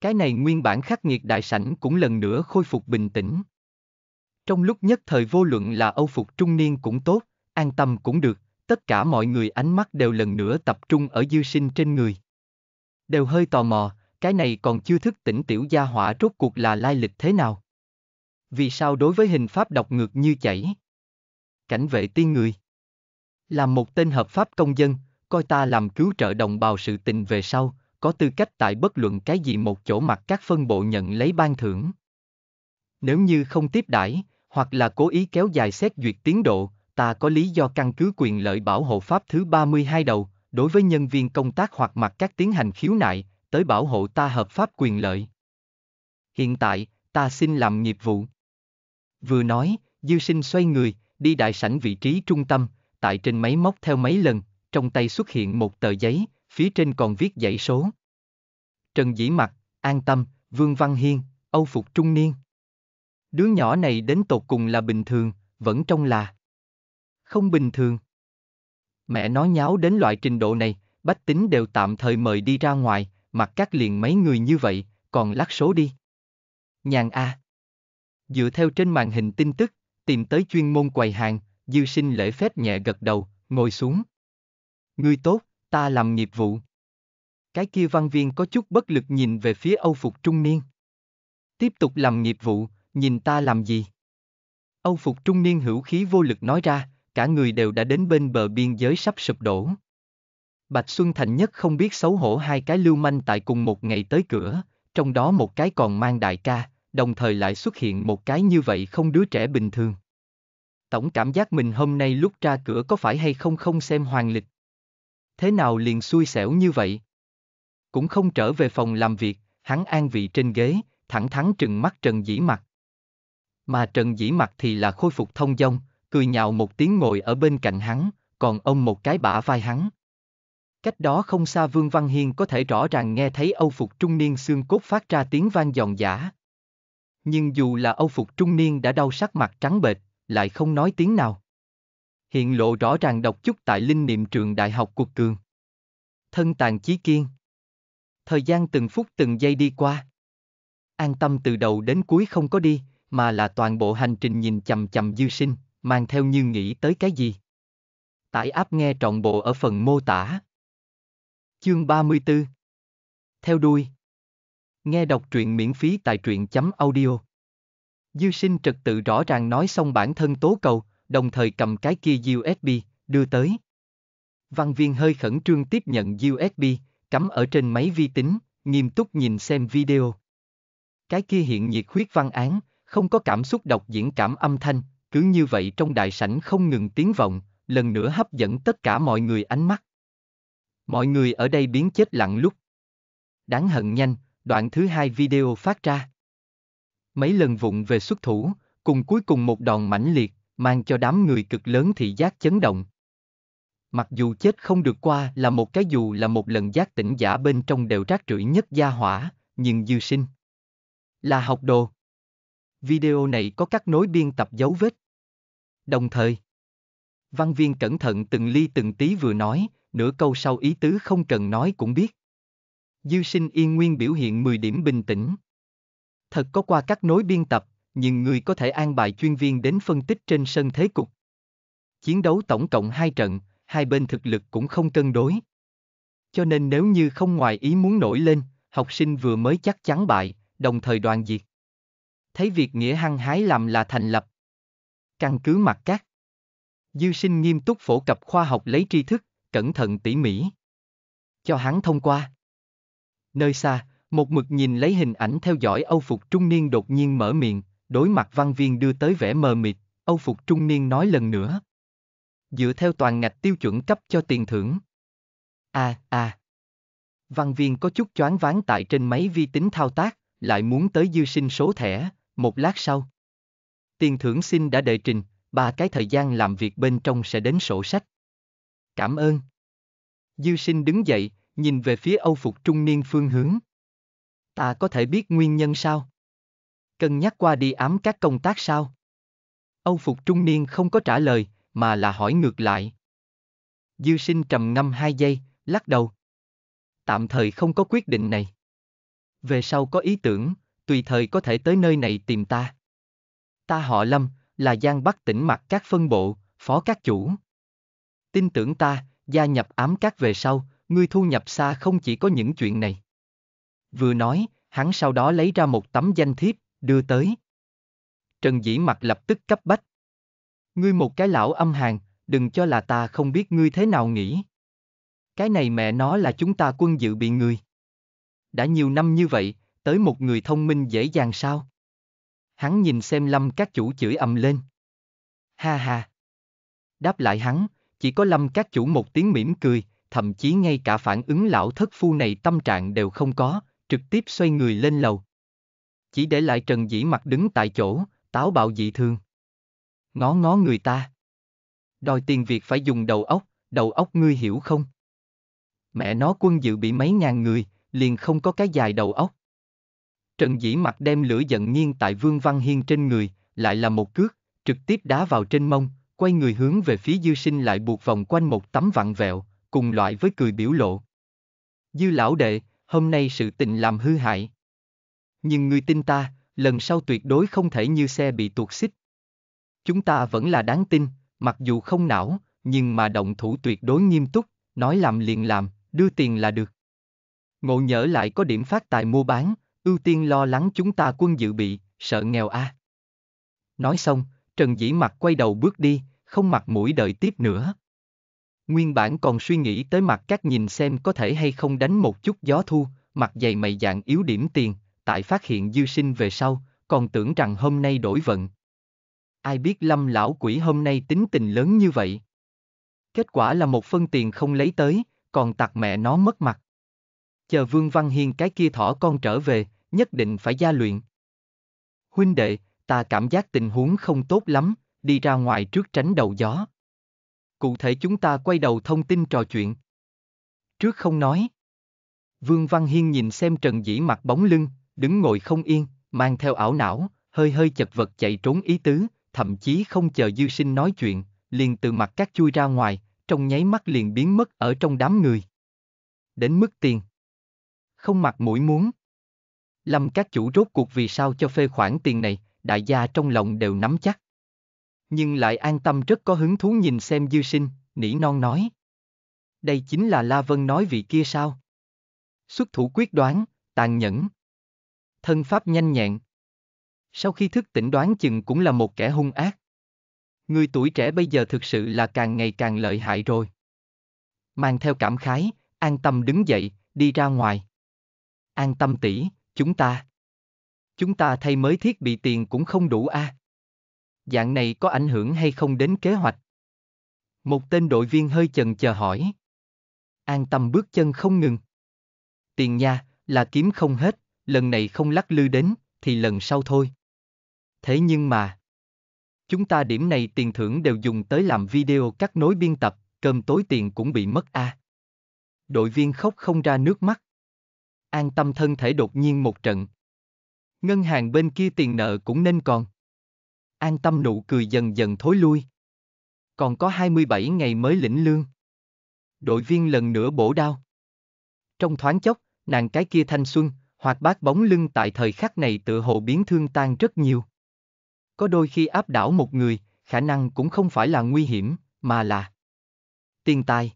Cái này nguyên bản khắc nghiệt đại sảnh cũng lần nữa khôi phục bình tĩnh. Trong lúc nhất thời vô luận là Âu Phục trung niên cũng tốt, an tâm cũng được, tất cả mọi người ánh mắt đều lần nữa tập trung ở dư sinh trên người. Đều hơi tò mò, cái này còn chưa thức tỉnh tiểu gia hỏa rốt cuộc là lai lịch thế nào. Vì sao đối với hình pháp đọc ngược như chảy? Cảnh vệ tiên người. Làm một tên hợp pháp công dân, coi ta làm cứu trợ đồng bào sự tình về sau, có tư cách tại bất luận cái gì một chỗ mặt các phân bộ nhận lấy ban thưởng. Nếu như không tiếp đãi, hoặc là cố ý kéo dài xét duyệt tiến độ, ta có lý do căn cứ quyền lợi bảo hộ pháp thứ 32 đầu, đối với nhân viên công tác hoặc mặt các tiến hành khiếu nại, tới bảo hộ ta hợp pháp quyền lợi. Hiện tại, ta xin làm nghiệp vụ. Vừa nói, Dư Sinh xoay người, đi đại sảnh vị trí trung tâm, tại trên máy móc theo mấy lần, trong tay xuất hiện một tờ giấy, phía trên còn viết dãy số. Trần Dĩ Mặc, An Tâm, Vương Văn Hiên, Âu Phục Trung Niên. Đứa nhỏ này đến tột cùng là bình thường, vẫn trong là không bình thường. Mẹ nói nháo đến loại trình độ này, bách tính đều tạm thời mời đi ra ngoài, mặc các liền mấy người như vậy, còn lắc số đi. Nhàn A. Dựa theo trên màn hình tin tức, tìm tới chuyên môn quầy hàng, dư sinh lễ phép nhẹ gật đầu, ngồi xuống. Ngươi tốt, ta làm nghiệp vụ. Cái kia văn viên có chút bất lực nhìn về phía Âu Phục Trung Niên. Tiếp tục làm nghiệp vụ, nhìn ta làm gì? Âu Phục Trung Niên hữu khí vô lực nói ra, cả người đều đã đến bên bờ biên giới sắp sụp đổ. Bạch Xuân Thành nhất không biết xấu hổ hai cái lưu manh tại cùng một ngày tới cửa, trong đó một cái còn mang đại ca, đồng thời lại xuất hiện một cái như vậy không đứa trẻ bình thường. Tổng cảm giác mình hôm nay lúc ra cửa có phải hay không không xem hoàng lịch. Thế nào liền xui xẻo như vậy? Cũng không trở về phòng làm việc, hắn an vị trên ghế, thẳng thắn trừng mắt Trần Dĩ Mặt. Mà Trần Dĩ Mặt thì là khôi phục thông dong, cười nhạo một tiếng ngồi ở bên cạnh hắn, còn ông một cái bả vai hắn. Cách đó không xa Vương Văn Hiên có thể rõ ràng nghe thấy Âu Phục trung niên xương cốt phát ra tiếng vang giòn giả. Nhưng dù là Âu Phục trung niên đã đau sắc mặt trắng bệch, lại không nói tiếng nào. Hiện lộ rõ ràng độc chút tại linh niệm trường đại học cuộc cường. Thân tàn chí kiên. Thời gian từng phút từng giây đi qua. An tâm từ đầu đến cuối không có đi, mà là toàn bộ hành trình nhìn chầm chầm dư sinh, mang theo như nghĩ tới cái gì. Tải áp nghe trọn bộ ở phần mô tả. Chương 34 Theo đuôi Nghe đọc truyện miễn phí tại truyện chấm audio. Dư sinh trật tự rõ ràng nói xong bản thân tố cầu, đồng thời cầm cái kia USB, đưa tới. Văn viên hơi khẩn trương tiếp nhận USB, cắm ở trên máy vi tính, nghiêm túc nhìn xem video. Cái kia hiện nhiệt huyết văn án, không có cảm xúc đọc diễn cảm âm thanh, cứ như vậy trong đại sảnh không ngừng tiếng vọng, lần nữa hấp dẫn tất cả mọi người ánh mắt. Mọi người ở đây biến chết lặng lúc. Đáng hận nhanh, đoạn thứ hai video phát ra. Mấy lần vụng về xuất thủ, cùng cuối cùng một đòn mãnh liệt, mang cho đám người cực lớn thị giác chấn động. Mặc dù chết không được qua là một cái dù là một lần giác tỉnh giả bên trong đều rác rưởi nhất gia hỏa, nhưng dư sinh. Là học đồ. Video này có các nối biên tập dấu vết. Đồng thời, văn viên cẩn thận từng ly từng tí vừa nói, nửa câu sau ý tứ không cần nói cũng biết. Dư sinh yên nguyên biểu hiện 10 điểm bình tĩnh. Thật có qua các nối biên tập, nhưng người có thể an bài chuyên viên đến phân tích trên sân thế cục. Chiến đấu tổng cộng 2 trận, hai bên thực lực cũng không cân đối. Cho nên nếu như không ngoài ý muốn nổi lên, học sinh vừa mới chắc chắn bại, đồng thời đoàn diệt. Thấy việc nghĩa hăng hái làm là thành lập. Căn cứ mặt các. Dư sinh nghiêm túc phổ cập khoa học lấy tri thức, cẩn thận tỉ mỉ. Cho hắn thông qua. Nơi xa, một mực nhìn lấy hình ảnh theo dõi Âu Phục Trung Niên đột nhiên mở miệng, đối mặt văn viên đưa tới vẻ mờ mịt, Âu Phục Trung Niên nói lần nữa. Dựa theo toàn ngạch tiêu chuẩn cấp cho tiền thưởng. À, à. Văn viên có chút choáng váng tại trên máy vi tính thao tác, lại muốn tới dư sinh số thẻ, một lát sau. Tiền thưởng xin đã đệ trình, ba cái thời gian làm việc bên trong sẽ đến sổ sách. Cảm ơn. Dư sinh đứng dậy, nhìn về phía Âu Phục trung niên phương hướng. Ta có thể biết nguyên nhân sao? Cần nhắc qua đi ám các công tác sao? Âu Phục trung niên không có trả lời, mà là hỏi ngược lại. Dư sinh trầm ngâm hai giây, lắc đầu. Tạm thời không có quyết định này. Về sau có ý tưởng, tùy thời có thể tới nơi này tìm ta. Ta họ Lâm, là Giang Bắc tỉnh mặt các phân bộ, phó các chủ. Tin tưởng ta, gia nhập ám các về sau, ngươi thu nhập xa không chỉ có những chuyện này. Vừa nói, hắn sau đó lấy ra một tấm danh thiếp, đưa tới. Trần Dĩ mặt lập tức cấp bách. Ngươi một cái lão âm hàng, đừng cho là ta không biết ngươi thế nào nghĩ. Cái này mẹ nó là chúng ta quân dự bị ngươi. Đã nhiều năm như vậy, tới một người thông minh dễ dàng sao? Hắn nhìn xem lâm các chủ chửi ầm lên. Ha ha. Đáp lại hắn, chỉ có lâm các chủ một tiếng mỉm cười, thậm chí ngay cả phản ứng lão thất phu này tâm trạng đều không có, trực tiếp xoay người lên lầu. Chỉ để lại Trần Dĩ mặt đứng tại chỗ, táo bạo dị thường. Ngó ngó người ta. Đòi tiền việc phải dùng đầu óc, đầu óc ngươi hiểu không? Mẹ nó quân dự bị mấy ngàn người, liền không có cái dài đầu óc. Trần Dĩ Mặc đem lửa giận nghiêng tại Vương Văn Hiên trên người, lại là một cước, trực tiếp đá vào trên mông, quay người hướng về phía dư sinh lại buộc vòng quanh một tấm vặn vẹo, cùng loại với cười biểu lộ. Dư lão đệ, hôm nay sự tình làm hư hại. Nhưng người tin ta, lần sau tuyệt đối không thể như xe bị tuột xích. Chúng ta vẫn là đáng tin, mặc dù không não, nhưng mà động thủ tuyệt đối nghiêm túc, nói làm liền làm, đưa tiền là được. Ngộ nhỡ lại có điểm phát tài mua bán, ưu tiên lo lắng chúng ta quân dự bị, sợ nghèo a. À. Nói xong, Trần Dĩ mặt quay đầu bước đi, không mặt mũi đợi tiếp nữa. Nguyên bản còn suy nghĩ tới mặt các nhìn xem có thể hay không đánh một chút gió thu, mặt dày mày dạng yếu điểm tiền, tại phát hiện dư sinh về sau, còn tưởng rằng hôm nay đổi vận. Ai biết lâm lão quỷ hôm nay tính tình lớn như vậy. Kết quả là một phân tiền không lấy tới, còn tặc mẹ nó mất mặt. Chờ Vương Văn Hiên cái kia thỏ con trở về, nhất định phải gia luyện. Huynh đệ, ta cảm giác tình huống không tốt lắm, đi ra ngoài trước tránh đầu gió. Cụ thể chúng ta quay đầu thông tin trò chuyện. Trước không nói. Vương Văn Hiên nhìn xem Trần Dĩ mặt bóng lưng, đứng ngồi không yên, mang theo ảo não, hơi hơi chật vật chạy trốn ý tứ, thậm chí không chờ dư sinh nói chuyện, liền từ mặt các chui ra ngoài, trong nháy mắt liền biến mất ở trong đám người. Đến mức tiền. Không mặt mũi muốn. Lâm các chủ rốt cuộc vì sao cho phê khoản tiền này, đại gia trong lòng đều nắm chắc. Nhưng lại an tâm rất có hứng thú nhìn xem dư sinh, nỉ non nói. Đây chính là La Vân nói vị kia sao? Xuất thủ quyết đoán, tàn nhẫn. Thân pháp nhanh nhẹn. Sau khi thức tỉnh đoán chừng cũng là một kẻ hung ác. Người tuổi trẻ bây giờ thực sự là càng ngày càng lợi hại rồi. Mang theo cảm khái, an tâm đứng dậy, đi ra ngoài. An tâm tỷ, chúng ta. Chúng ta thay mới thiết bị tiền cũng không đủ a. À? Dạng này có ảnh hưởng hay không đến kế hoạch? Một tên đội viên hơi chần chờ hỏi. An tâm bước chân không ngừng. Tiền nha, là kiếm không hết, lần này không lắc lư đến, thì lần sau thôi. Thế nhưng mà, chúng ta điểm này tiền thưởng đều dùng tới làm video cắt nối biên tập, cơm tối tiền cũng bị mất a. À. Đội viên khóc không ra nước mắt an tâm thân thể đột nhiên một trận. Ngân hàng bên kia tiền nợ cũng nên còn. An tâm nụ cười dần dần thối lui. Còn có 27 ngày mới lĩnh lương. Đội viên lần nữa bổ đao. Trong thoáng chốc, nàng cái kia thanh xuân, hoạt bát bóng lưng tại thời khắc này tựa hồ biến thương tan rất nhiều. Có đôi khi áp đảo một người, khả năng cũng không phải là nguy hiểm, mà là tiền tài.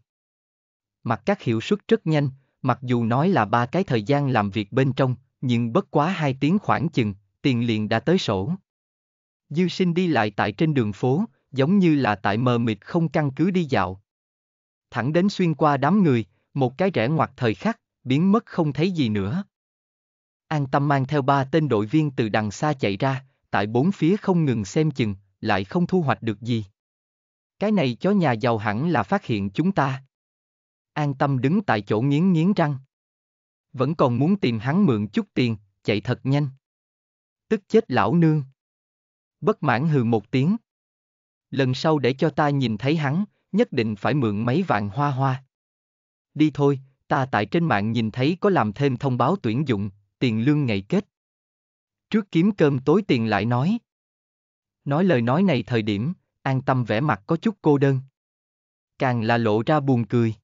Mặt các hiệu suất rất nhanh, mặc dù nói là ba cái thời gian làm việc bên trong, nhưng bất quá hai tiếng khoảng chừng, tiền liền đã tới sổ. Dư sinh đi lại tại trên đường phố, giống như là tại mờ mịt không căn cứ đi dạo. Thẳng đến xuyên qua đám người, một cái rẽ ngoặt thời khắc, biến mất không thấy gì nữa. An Tâm mang theo ba tên đội viên từ đằng xa chạy ra, tại bốn phía không ngừng xem chừng, lại không thu hoạch được gì. Cái này chó nhà giàu hẳn là phát hiện chúng ta an tâm đứng tại chỗ nghiến nghiến răng. Vẫn còn muốn tìm hắn mượn chút tiền, chạy thật nhanh. Tức chết lão nương. Bất mãn hừ một tiếng. Lần sau để cho ta nhìn thấy hắn, nhất định phải mượn mấy vạn hoa hoa. Đi thôi, ta tại trên mạng nhìn thấy có làm thêm thông báo tuyển dụng, tiền lương ngày kết. Trước kiếm cơm tối tiền lại nói. Nói lời nói này thời điểm, an tâm vẻ mặt có chút cô đơn. Càng là lộ ra buồn cười.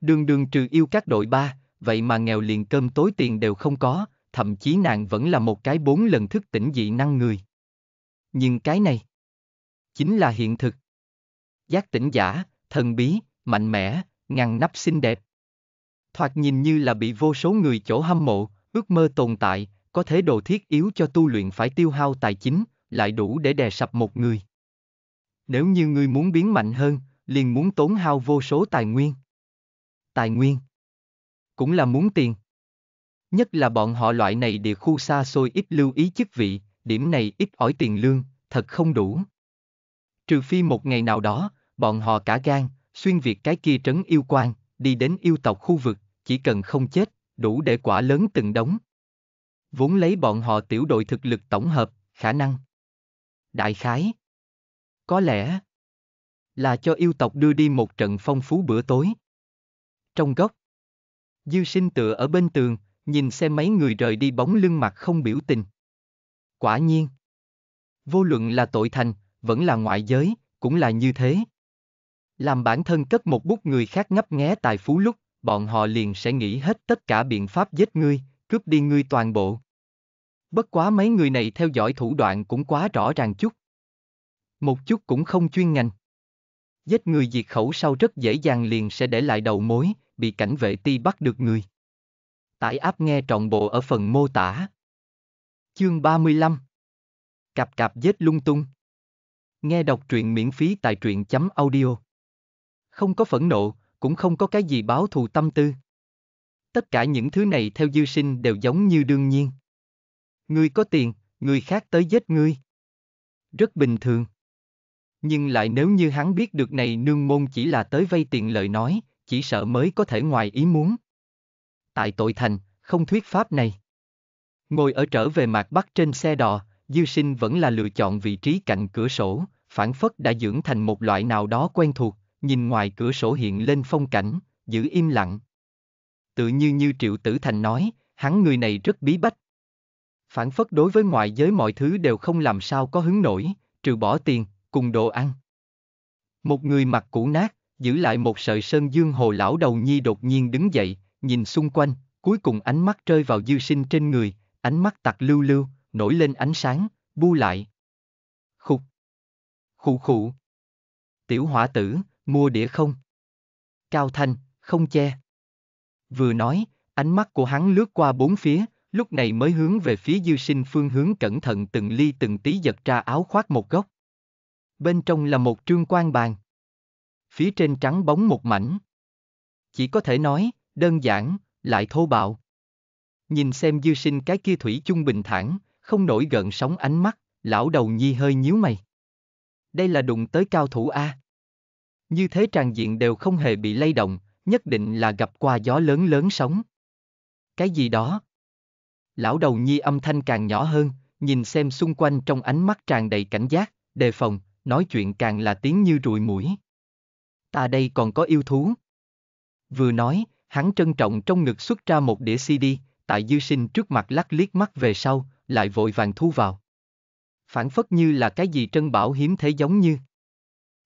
Đường đường trừ yêu các đội ba, vậy mà nghèo liền cơm tối tiền đều không có, thậm chí nàng vẫn là một cái bốn lần thức tỉnh dị năng người. Nhưng cái này, chính là hiện thực. Giác tỉnh giả, thần bí, mạnh mẽ, ngăn nắp xinh đẹp. Thoạt nhìn như là bị vô số người chỗ hâm mộ, ước mơ tồn tại, có thế đồ thiết yếu cho tu luyện phải tiêu hao tài chính, lại đủ để đè sập một người. Nếu như ngươi muốn biến mạnh hơn, liền muốn tốn hao vô số tài nguyên tài nguyên. Cũng là muốn tiền. Nhất là bọn họ loại này địa khu xa xôi ít lưu ý chức vị, điểm này ít ỏi tiền lương, thật không đủ. Trừ phi một ngày nào đó, bọn họ cả gan, xuyên việt cái kia trấn yêu quan, đi đến yêu tộc khu vực, chỉ cần không chết, đủ để quả lớn từng đống. Vốn lấy bọn họ tiểu đội thực lực tổng hợp, khả năng. Đại khái. Có lẽ là cho yêu tộc đưa đi một trận phong phú bữa tối trong góc. Dư sinh tựa ở bên tường, nhìn xem mấy người rời đi bóng lưng mặt không biểu tình. Quả nhiên, vô luận là tội thành, vẫn là ngoại giới, cũng là như thế. Làm bản thân cất một bút người khác ngấp nghé tài phú lúc, bọn họ liền sẽ nghĩ hết tất cả biện pháp giết ngươi, cướp đi ngươi toàn bộ. Bất quá mấy người này theo dõi thủ đoạn cũng quá rõ ràng chút. Một chút cũng không chuyên ngành. Giết người diệt khẩu sau rất dễ dàng liền sẽ để lại đầu mối, bị cảnh vệ ti bắt được người. Tải áp nghe trọn bộ ở phần mô tả. Chương 35 Cặp cặp dết lung tung Nghe đọc truyện miễn phí tại truyện chấm audio. Không có phẫn nộ, cũng không có cái gì báo thù tâm tư. Tất cả những thứ này theo dư sinh đều giống như đương nhiên. Người có tiền, người khác tới giết ngươi. Rất bình thường. Nhưng lại nếu như hắn biết được này nương môn chỉ là tới vay tiền lợi nói, chỉ sợ mới có thể ngoài ý muốn. Tại tội thành, không thuyết pháp này. Ngồi ở trở về mặt bắc trên xe đò, Dư Sinh vẫn là lựa chọn vị trí cạnh cửa sổ, phản phất đã dưỡng thành một loại nào đó quen thuộc, nhìn ngoài cửa sổ hiện lên phong cảnh, giữ im lặng. Tự như như Triệu Tử Thành nói, hắn người này rất bí bách. Phản phất đối với ngoại giới mọi thứ đều không làm sao có hứng nổi, trừ bỏ tiền, cùng đồ ăn. Một người mặc cũ nát, giữ lại một sợi sơn dương hồ lão đầu nhi đột nhiên đứng dậy, nhìn xung quanh, cuối cùng ánh mắt rơi vào dư sinh trên người, ánh mắt tặc lưu lưu, nổi lên ánh sáng, bu lại. Khục. Khụ khụ. Tiểu hỏa tử, mua đĩa không? Cao thanh, không che. Vừa nói, ánh mắt của hắn lướt qua bốn phía, lúc này mới hướng về phía dư sinh phương hướng cẩn thận từng ly từng tí giật ra áo khoác một góc. Bên trong là một trương quan bàn phía trên trắng bóng một mảnh. Chỉ có thể nói, đơn giản, lại thô bạo. Nhìn xem dư sinh cái kia thủy chung bình thản, không nổi gợn sóng ánh mắt, lão đầu nhi hơi nhíu mày. Đây là đụng tới cao thủ A. Như thế tràn diện đều không hề bị lay động, nhất định là gặp qua gió lớn lớn sóng. Cái gì đó? Lão đầu nhi âm thanh càng nhỏ hơn, nhìn xem xung quanh trong ánh mắt tràn đầy cảnh giác, đề phòng, nói chuyện càng là tiếng như ruồi mũi ta đây còn có yêu thú. Vừa nói, hắn trân trọng trong ngực xuất ra một đĩa CD, tại dư sinh trước mặt lắc liếc mắt về sau, lại vội vàng thu vào. Phản phất như là cái gì trân bảo hiếm thế giống như.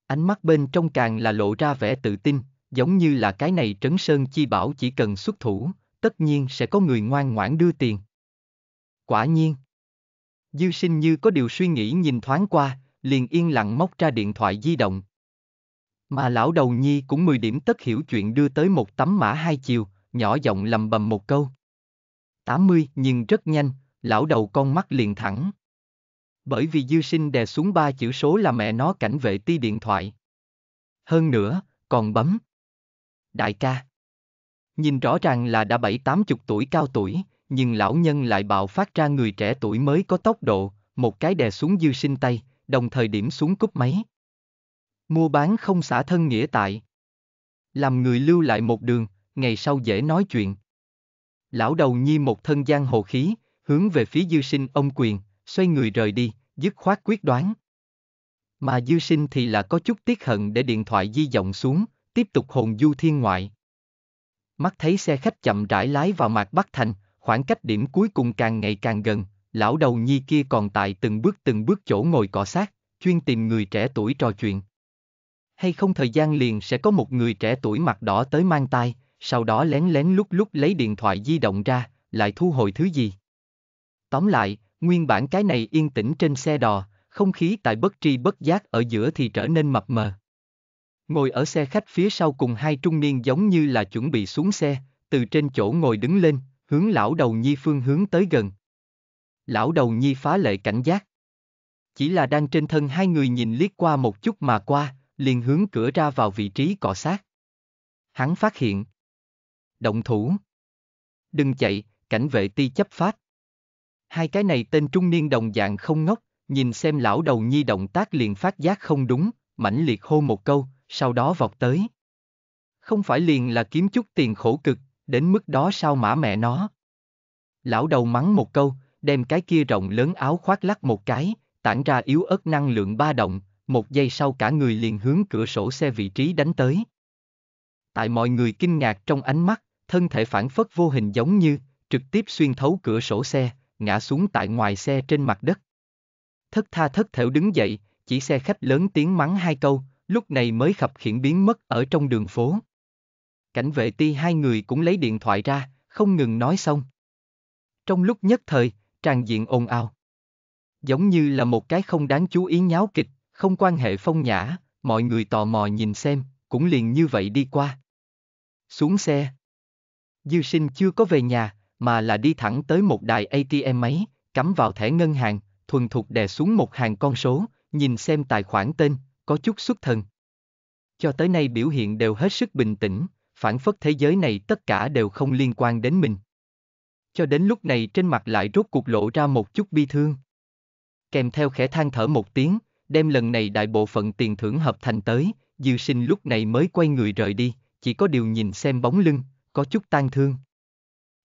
Ánh mắt bên trong càng là lộ ra vẻ tự tin, giống như là cái này trấn sơn chi bảo chỉ cần xuất thủ, tất nhiên sẽ có người ngoan ngoãn đưa tiền. Quả nhiên. Dư sinh như có điều suy nghĩ nhìn thoáng qua, liền yên lặng móc ra điện thoại di động, mà lão đầu nhi cũng mười điểm tất hiểu chuyện đưa tới một tấm mã hai chiều, nhỏ giọng lầm bầm một câu. tám mươi nhưng rất nhanh, lão đầu con mắt liền thẳng. Bởi vì dư sinh đè xuống ba chữ số là mẹ nó cảnh vệ ti điện thoại. Hơn nữa, còn bấm. Đại ca. Nhìn rõ ràng là đã bảy tám chục tuổi cao tuổi, nhưng lão nhân lại bạo phát ra người trẻ tuổi mới có tốc độ, một cái đè xuống dư sinh tay, đồng thời điểm xuống cúp máy. Mua bán không xả thân nghĩa tại. Làm người lưu lại một đường, ngày sau dễ nói chuyện. Lão đầu nhi một thân giang hồ khí, hướng về phía dư sinh ông quyền, xoay người rời đi, dứt khoát quyết đoán. Mà dư sinh thì là có chút tiếc hận để điện thoại di động xuống, tiếp tục hồn du thiên ngoại. Mắt thấy xe khách chậm rãi lái vào mạc Bắc Thành, khoảng cách điểm cuối cùng càng ngày càng gần, lão đầu nhi kia còn tại từng bước từng bước chỗ ngồi cọ sát, chuyên tìm người trẻ tuổi trò chuyện hay không thời gian liền sẽ có một người trẻ tuổi mặt đỏ tới mang tai, sau đó lén lén lúc lúc lấy điện thoại di động ra, lại thu hồi thứ gì. Tóm lại, nguyên bản cái này yên tĩnh trên xe đò, không khí tại bất tri bất giác ở giữa thì trở nên mập mờ. Ngồi ở xe khách phía sau cùng hai trung niên giống như là chuẩn bị xuống xe, từ trên chỗ ngồi đứng lên, hướng lão đầu nhi phương hướng tới gần. Lão đầu nhi phá lệ cảnh giác. Chỉ là đang trên thân hai người nhìn liếc qua một chút mà qua, liền hướng cửa ra vào vị trí cọ sát. Hắn phát hiện. Động thủ. Đừng chạy, cảnh vệ ti chấp phát. Hai cái này tên trung niên đồng dạng không ngốc, nhìn xem lão đầu nhi động tác liền phát giác không đúng, mãnh liệt hô một câu, sau đó vọt tới. Không phải liền là kiếm chút tiền khổ cực, đến mức đó sao mã mẹ nó. Lão đầu mắng một câu, đem cái kia rộng lớn áo khoác lắc một cái, tản ra yếu ớt năng lượng ba động, một giây sau cả người liền hướng cửa sổ xe vị trí đánh tới. Tại mọi người kinh ngạc trong ánh mắt, thân thể phản phất vô hình giống như, trực tiếp xuyên thấu cửa sổ xe, ngã xuống tại ngoài xe trên mặt đất. Thất tha thất thểu đứng dậy, chỉ xe khách lớn tiếng mắng hai câu, lúc này mới khập khiển biến mất ở trong đường phố. Cảnh vệ ti hai người cũng lấy điện thoại ra, không ngừng nói xong. Trong lúc nhất thời, tràn diện ồn ào. Giống như là một cái không đáng chú ý nháo kịch, không quan hệ phong nhã, mọi người tò mò nhìn xem, cũng liền như vậy đi qua. Xuống xe. Dư sinh chưa có về nhà, mà là đi thẳng tới một đài ATM máy, cắm vào thẻ ngân hàng, thuần thục đè xuống một hàng con số, nhìn xem tài khoản tên, có chút xuất thần. Cho tới nay biểu hiện đều hết sức bình tĩnh, phản phất thế giới này tất cả đều không liên quan đến mình. Cho đến lúc này trên mặt lại rốt cuộc lộ ra một chút bi thương. Kèm theo khẽ than thở một tiếng, đem lần này đại bộ phận tiền thưởng hợp thành tới, Dư Sinh lúc này mới quay người rời đi, chỉ có điều nhìn xem bóng lưng, có chút tan thương.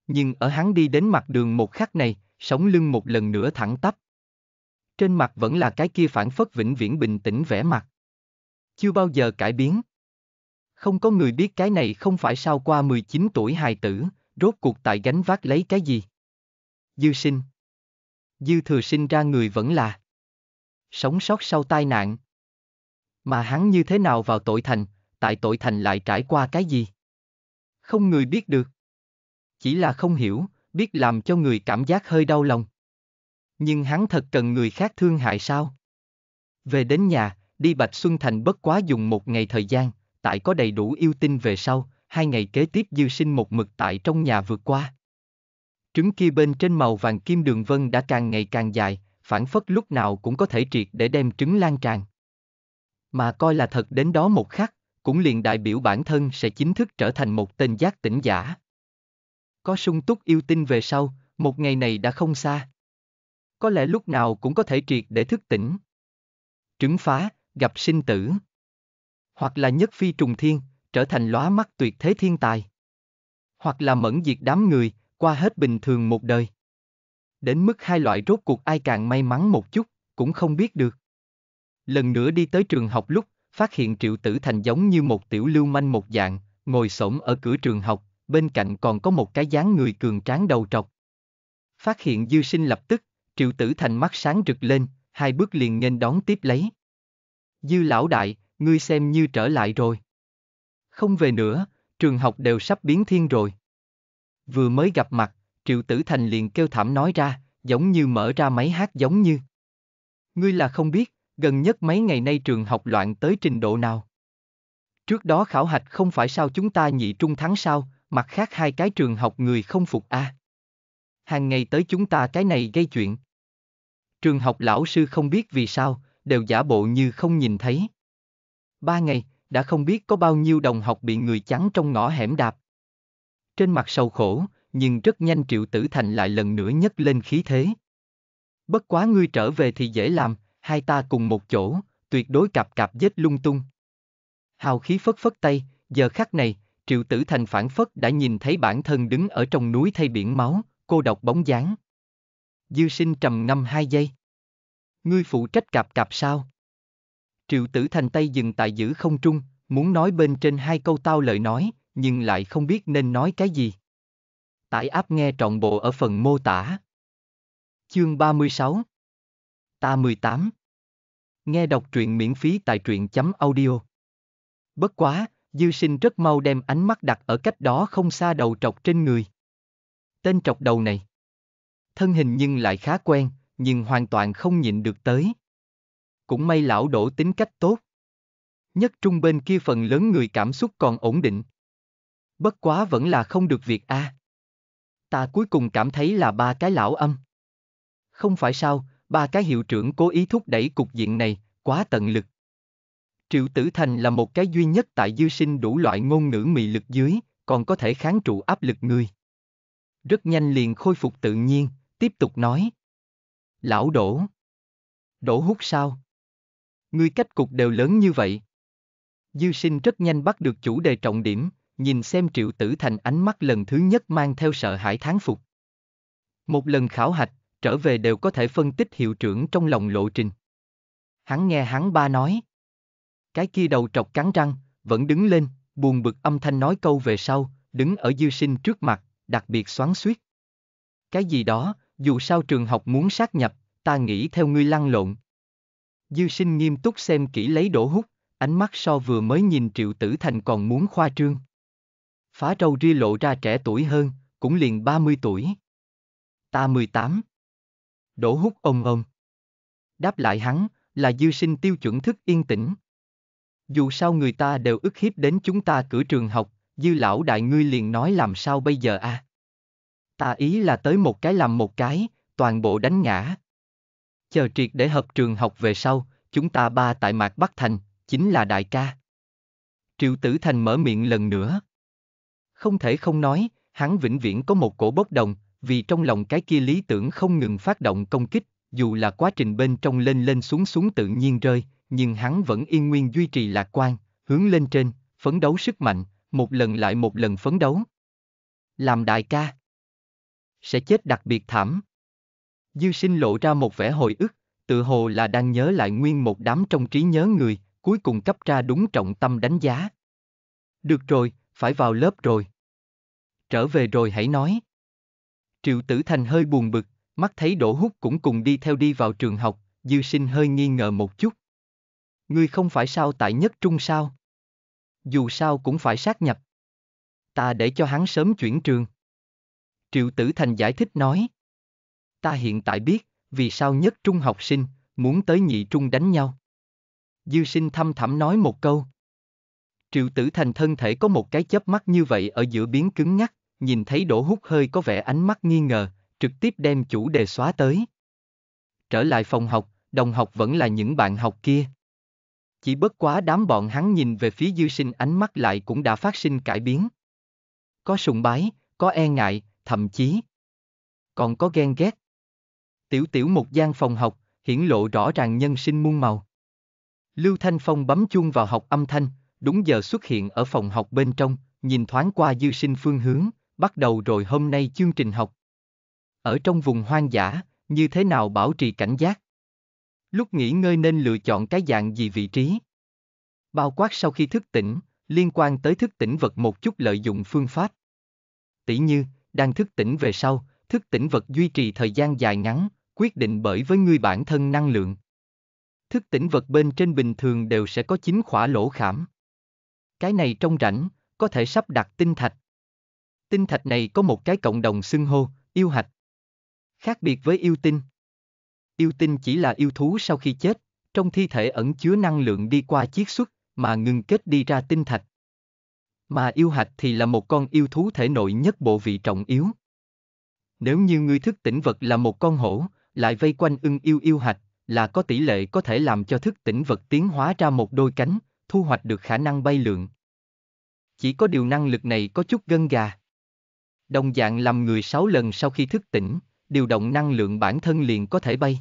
Nhưng ở hắn đi đến mặt đường một khắc này, sống lưng một lần nữa thẳng tắp. Trên mặt vẫn là cái kia phản phất vĩnh viễn bình tĩnh vẻ mặt. Chưa bao giờ cải biến. Không có người biết cái này không phải sao qua 19 tuổi hài tử, rốt cuộc tại gánh vác lấy cái gì. Dư sinh. Dư thừa sinh ra người vẫn là sống sót sau tai nạn. Mà hắn như thế nào vào tội thành, tại tội thành lại trải qua cái gì? Không người biết được. Chỉ là không hiểu, biết làm cho người cảm giác hơi đau lòng. Nhưng hắn thật cần người khác thương hại sao? Về đến nhà, đi Bạch Xuân Thành bất quá dùng một ngày thời gian, tại có đầy đủ yêu tin về sau, hai ngày kế tiếp dư sinh một mực tại trong nhà vượt qua. Trứng kia bên trên màu vàng kim đường vân đã càng ngày càng dài, phản phất lúc nào cũng có thể triệt để đem trứng lan tràn. Mà coi là thật đến đó một khắc, cũng liền đại biểu bản thân sẽ chính thức trở thành một tên giác tỉnh giả. Có sung túc yêu tinh về sau, một ngày này đã không xa. Có lẽ lúc nào cũng có thể triệt để thức tỉnh. Trứng phá, gặp sinh tử. Hoặc là nhất phi trùng thiên, trở thành lóa mắt tuyệt thế thiên tài. Hoặc là mẫn diệt đám người, qua hết bình thường một đời đến mức hai loại rốt cuộc ai càng may mắn một chút, cũng không biết được. Lần nữa đi tới trường học lúc, phát hiện Triệu Tử Thành giống như một tiểu lưu manh một dạng, ngồi xổm ở cửa trường học, bên cạnh còn có một cái dáng người cường tráng đầu trọc. Phát hiện dư sinh lập tức, Triệu Tử Thành mắt sáng rực lên, hai bước liền nghênh đón tiếp lấy. Dư lão đại, ngươi xem như trở lại rồi. Không về nữa, trường học đều sắp biến thiên rồi. Vừa mới gặp mặt, Triệu Tử Thành liền kêu thảm nói ra, giống như mở ra máy hát giống như. Ngươi là không biết, gần nhất mấy ngày nay trường học loạn tới trình độ nào. Trước đó khảo hạch không phải sao chúng ta nhị trung thắng sao, mặt khác hai cái trường học người không phục a. À. Hàng ngày tới chúng ta cái này gây chuyện. Trường học lão sư không biết vì sao, đều giả bộ như không nhìn thấy. Ba ngày, đã không biết có bao nhiêu đồng học bị người chắn trong ngõ hẻm đạp. Trên mặt sầu khổ, nhưng rất nhanh Triệu Tử Thành lại lần nữa nhấc lên khí thế. Bất quá ngươi trở về thì dễ làm, hai ta cùng một chỗ, tuyệt đối cặp cặp dết lung tung. Hào khí phất phất tay, giờ khắc này, Triệu Tử Thành phản phất đã nhìn thấy bản thân đứng ở trong núi thay biển máu, cô độc bóng dáng. Dư sinh trầm ngâm hai giây. Ngươi phụ trách cặp cặp sao? Triệu Tử Thành tay dừng tại giữ không trung, muốn nói bên trên hai câu tao lời nói, nhưng lại không biết nên nói cái gì. Tải app nghe trọn bộ ở phần mô tả. Chương 36 Ta 18 Nghe đọc truyện miễn phí tại truyện chấm audio. Bất quá, Dư sinh rất mau đem ánh mắt đặt ở cách đó không xa đầu trọc trên người. Tên trọc đầu này. Thân hình nhưng lại khá quen, nhưng hoàn toàn không nhịn được tới. Cũng may lão đổ tính cách tốt. Nhất trung bên kia phần lớn người cảm xúc còn ổn định. Bất quá vẫn là không được việc a. À. Ta cuối cùng cảm thấy là ba cái lão âm. Không phải sao, ba cái hiệu trưởng cố ý thúc đẩy cục diện này, quá tận lực. Triệu Tử Thành là một cái duy nhất tại dư sinh đủ loại ngôn ngữ mị lực dưới, còn có thể kháng trụ áp lực người. Rất nhanh liền khôi phục tự nhiên, tiếp tục nói. Lão đổ. Đổ hút sao? Ngươi cách cục đều lớn như vậy. Dư sinh rất nhanh bắt được chủ đề trọng điểm, nhìn xem triệu tử thành ánh mắt lần thứ nhất mang theo sợ hãi thán phục. Một lần khảo hạch, trở về đều có thể phân tích hiệu trưởng trong lòng lộ trình. Hắn nghe hắn ba nói. Cái kia đầu trọc cắn răng, vẫn đứng lên, buồn bực âm thanh nói câu về sau, đứng ở dư sinh trước mặt, đặc biệt xoắn suýt. Cái gì đó, dù sao trường học muốn sát nhập, ta nghĩ theo ngươi lăn lộn. Dư sinh nghiêm túc xem kỹ lấy đổ hút, ánh mắt so vừa mới nhìn triệu tử thành còn muốn khoa trương. Phá trâu ria lộ ra trẻ tuổi hơn, cũng liền 30 tuổi. Ta 18. Đỗ hút ông ông. Đáp lại hắn, là dư sinh tiêu chuẩn thức yên tĩnh. Dù sao người ta đều ức hiếp đến chúng ta cửa trường học, dư lão đại ngươi liền nói làm sao bây giờ a? À? Ta ý là tới một cái làm một cái, toàn bộ đánh ngã. Chờ triệt để hợp trường học về sau, chúng ta ba tại mạc Bắc Thành, chính là đại ca. Triệu Tử Thành mở miệng lần nữa. Không thể không nói, hắn vĩnh viễn có một cổ bốc đồng, vì trong lòng cái kia lý tưởng không ngừng phát động công kích, dù là quá trình bên trong lên lên xuống xuống tự nhiên rơi, nhưng hắn vẫn yên nguyên duy trì lạc quan, hướng lên trên, phấn đấu sức mạnh, một lần lại một lần phấn đấu. Làm đại ca sẽ chết đặc biệt thảm. Dư sinh lộ ra một vẻ hồi ức, tự hồ là đang nhớ lại nguyên một đám trong trí nhớ người, cuối cùng cấp ra đúng trọng tâm đánh giá. Được rồi, phải vào lớp rồi. Trở về rồi hãy nói. Triệu Tử Thành hơi buồn bực, mắt thấy Đỗ Húc cũng cùng đi theo đi vào trường học, Dư Sinh hơi nghi ngờ một chút. Ngươi không phải sao tại nhất trung sao? Dù sao cũng phải sát nhập. Ta để cho hắn sớm chuyển trường. Triệu Tử Thành giải thích nói. Ta hiện tại biết, vì sao nhất trung học sinh, muốn tới nhị trung đánh nhau. Dư sinh thăm thẳm nói một câu. Triệu tử thành thân thể có một cái chớp mắt như vậy ở giữa biến cứng ngắc, nhìn thấy đổ hút hơi có vẻ ánh mắt nghi ngờ, trực tiếp đem chủ đề xóa tới. Trở lại phòng học, đồng học vẫn là những bạn học kia. Chỉ bất quá đám bọn hắn nhìn về phía dư sinh ánh mắt lại cũng đã phát sinh cải biến. Có sùng bái, có e ngại, thậm chí. Còn có ghen ghét. Tiểu tiểu một gian phòng học, hiển lộ rõ ràng nhân sinh muôn màu. Lưu Thanh Phong bấm chuông vào học âm thanh, đúng giờ xuất hiện ở phòng học bên trong, nhìn thoáng qua dư sinh phương hướng, bắt đầu rồi hôm nay chương trình học. Ở trong vùng hoang dã, như thế nào bảo trì cảnh giác? Lúc nghỉ ngơi nên lựa chọn cái dạng gì vị trí? Bao quát sau khi thức tỉnh, liên quan tới thức tỉnh vật một chút lợi dụng phương pháp. Tỷ như, đang thức tỉnh về sau, thức tỉnh vật duy trì thời gian dài ngắn, quyết định bởi với người bản thân năng lượng. Thức tỉnh vật bên trên bình thường đều sẽ có chín khỏa lỗ khảm. Cái này trong rảnh, có thể sắp đặt tinh thạch. Tinh thạch này có một cái cộng đồng xưng hô, yêu hạch. Khác biệt với yêu tinh. Yêu tinh chỉ là yêu thú sau khi chết, trong thi thể ẩn chứa năng lượng đi qua chiết xuất, mà ngừng kết đi ra tinh thạch. Mà yêu hạch thì là một con yêu thú thể nội nhất bộ vị trọng yếu. Nếu như ngươi thức tỉnh vật là một con hổ, lại vây quanh ưng yêu yêu hạch, là có tỷ lệ có thể làm cho thức tỉnh vật tiến hóa ra một đôi cánh, thu hoạch được khả năng bay lượn. Chỉ có điều năng lực này có chút gân gà. Đồng dạng làm người sáu lần sau khi thức tỉnh, điều động năng lượng bản thân liền có thể bay.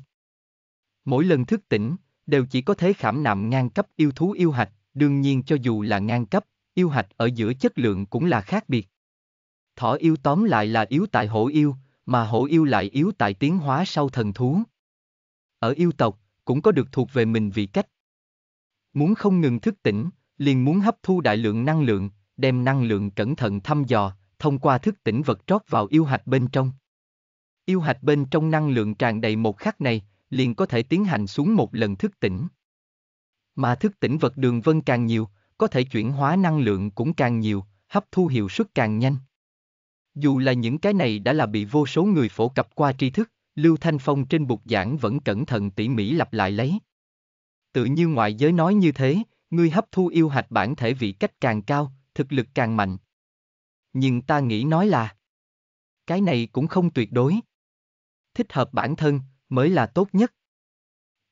Mỗi lần thức tỉnh, đều chỉ có thể khảm nạm ngang cấp yêu thú yêu hạch, đương nhiên cho dù là ngang cấp, yêu hạch ở giữa chất lượng cũng là khác biệt. Thỏ yêu tóm lại là yếu tại hổ yêu, mà hổ yêu lại yếu tại tiến hóa sau thần thú. Ở yêu tộc, cũng có được thuộc về mình vị cách, Muốn không ngừng thức tỉnh, liền muốn hấp thu đại lượng năng lượng, đem năng lượng cẩn thận thăm dò, thông qua thức tỉnh vật trót vào yêu hạch bên trong. Yêu hạch bên trong năng lượng tràn đầy một khắc này, liền có thể tiến hành xuống một lần thức tỉnh. Mà thức tỉnh vật đường vân càng nhiều, có thể chuyển hóa năng lượng cũng càng nhiều, hấp thu hiệu suất càng nhanh. Dù là những cái này đã là bị vô số người phổ cập qua tri thức, Lưu Thanh Phong trên bục giảng vẫn cẩn thận tỉ mỉ lặp lại lấy. Tự như ngoại giới nói như thế, ngươi hấp thu yêu hạch bản thể vị cách càng cao, thực lực càng mạnh. Nhưng ta nghĩ nói là, cái này cũng không tuyệt đối. Thích hợp bản thân mới là tốt nhất.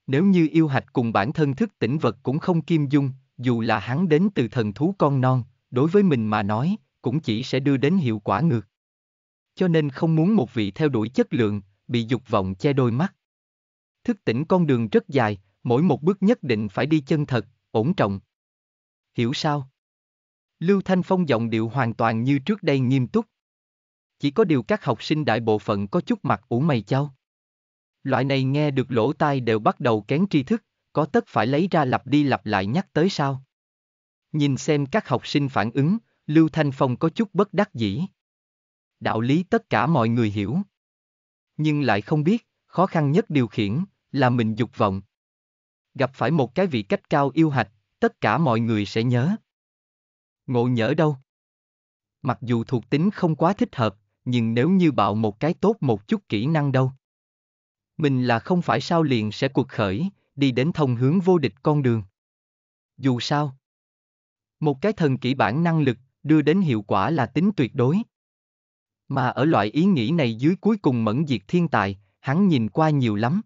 Nếu như yêu hạch cùng bản thân thức tỉnh vật cũng không kim dung, dù là hắn đến từ thần thú con non, đối với mình mà nói, cũng chỉ sẽ đưa đến hiệu quả ngược. Cho nên không muốn một vị theo đuổi chất lượng, bị dục vọng che đôi mắt. Thức tỉnh con đường rất dài, mỗi một bước nhất định phải đi chân thật, ổn trọng. Hiểu sao? Lưu Thanh Phong giọng điệu hoàn toàn như trước đây nghiêm túc. Chỉ có điều các học sinh đại bộ phận có chút mặt ủ mày chau. Loại này nghe được lỗ tai đều bắt đầu kén tri thức, có tất phải lấy ra lặp đi lặp lại nhắc tới sao? Nhìn xem các học sinh phản ứng, Lưu Thanh Phong có chút bất đắc dĩ. Đạo lý tất cả mọi người hiểu. Nhưng lại không biết, khó khăn nhất điều khiển, là mình dục vọng gặp phải một cái vị cách cao yêu hạch, tất cả mọi người sẽ nhớ. Ngộ nhỡ đâu? Mặc dù thuộc tính không quá thích hợp, nhưng nếu như bạo một cái tốt một chút kỹ năng đâu. Mình là không phải sao liền sẽ cuộc khởi, đi đến thông hướng vô địch con đường. Dù sao, một cái thần kỹ bản năng lực đưa đến hiệu quả là tính tuyệt đối. Mà ở loại ý nghĩ này dưới cuối cùng mẫn diệt thiên tài, hắn nhìn qua nhiều lắm.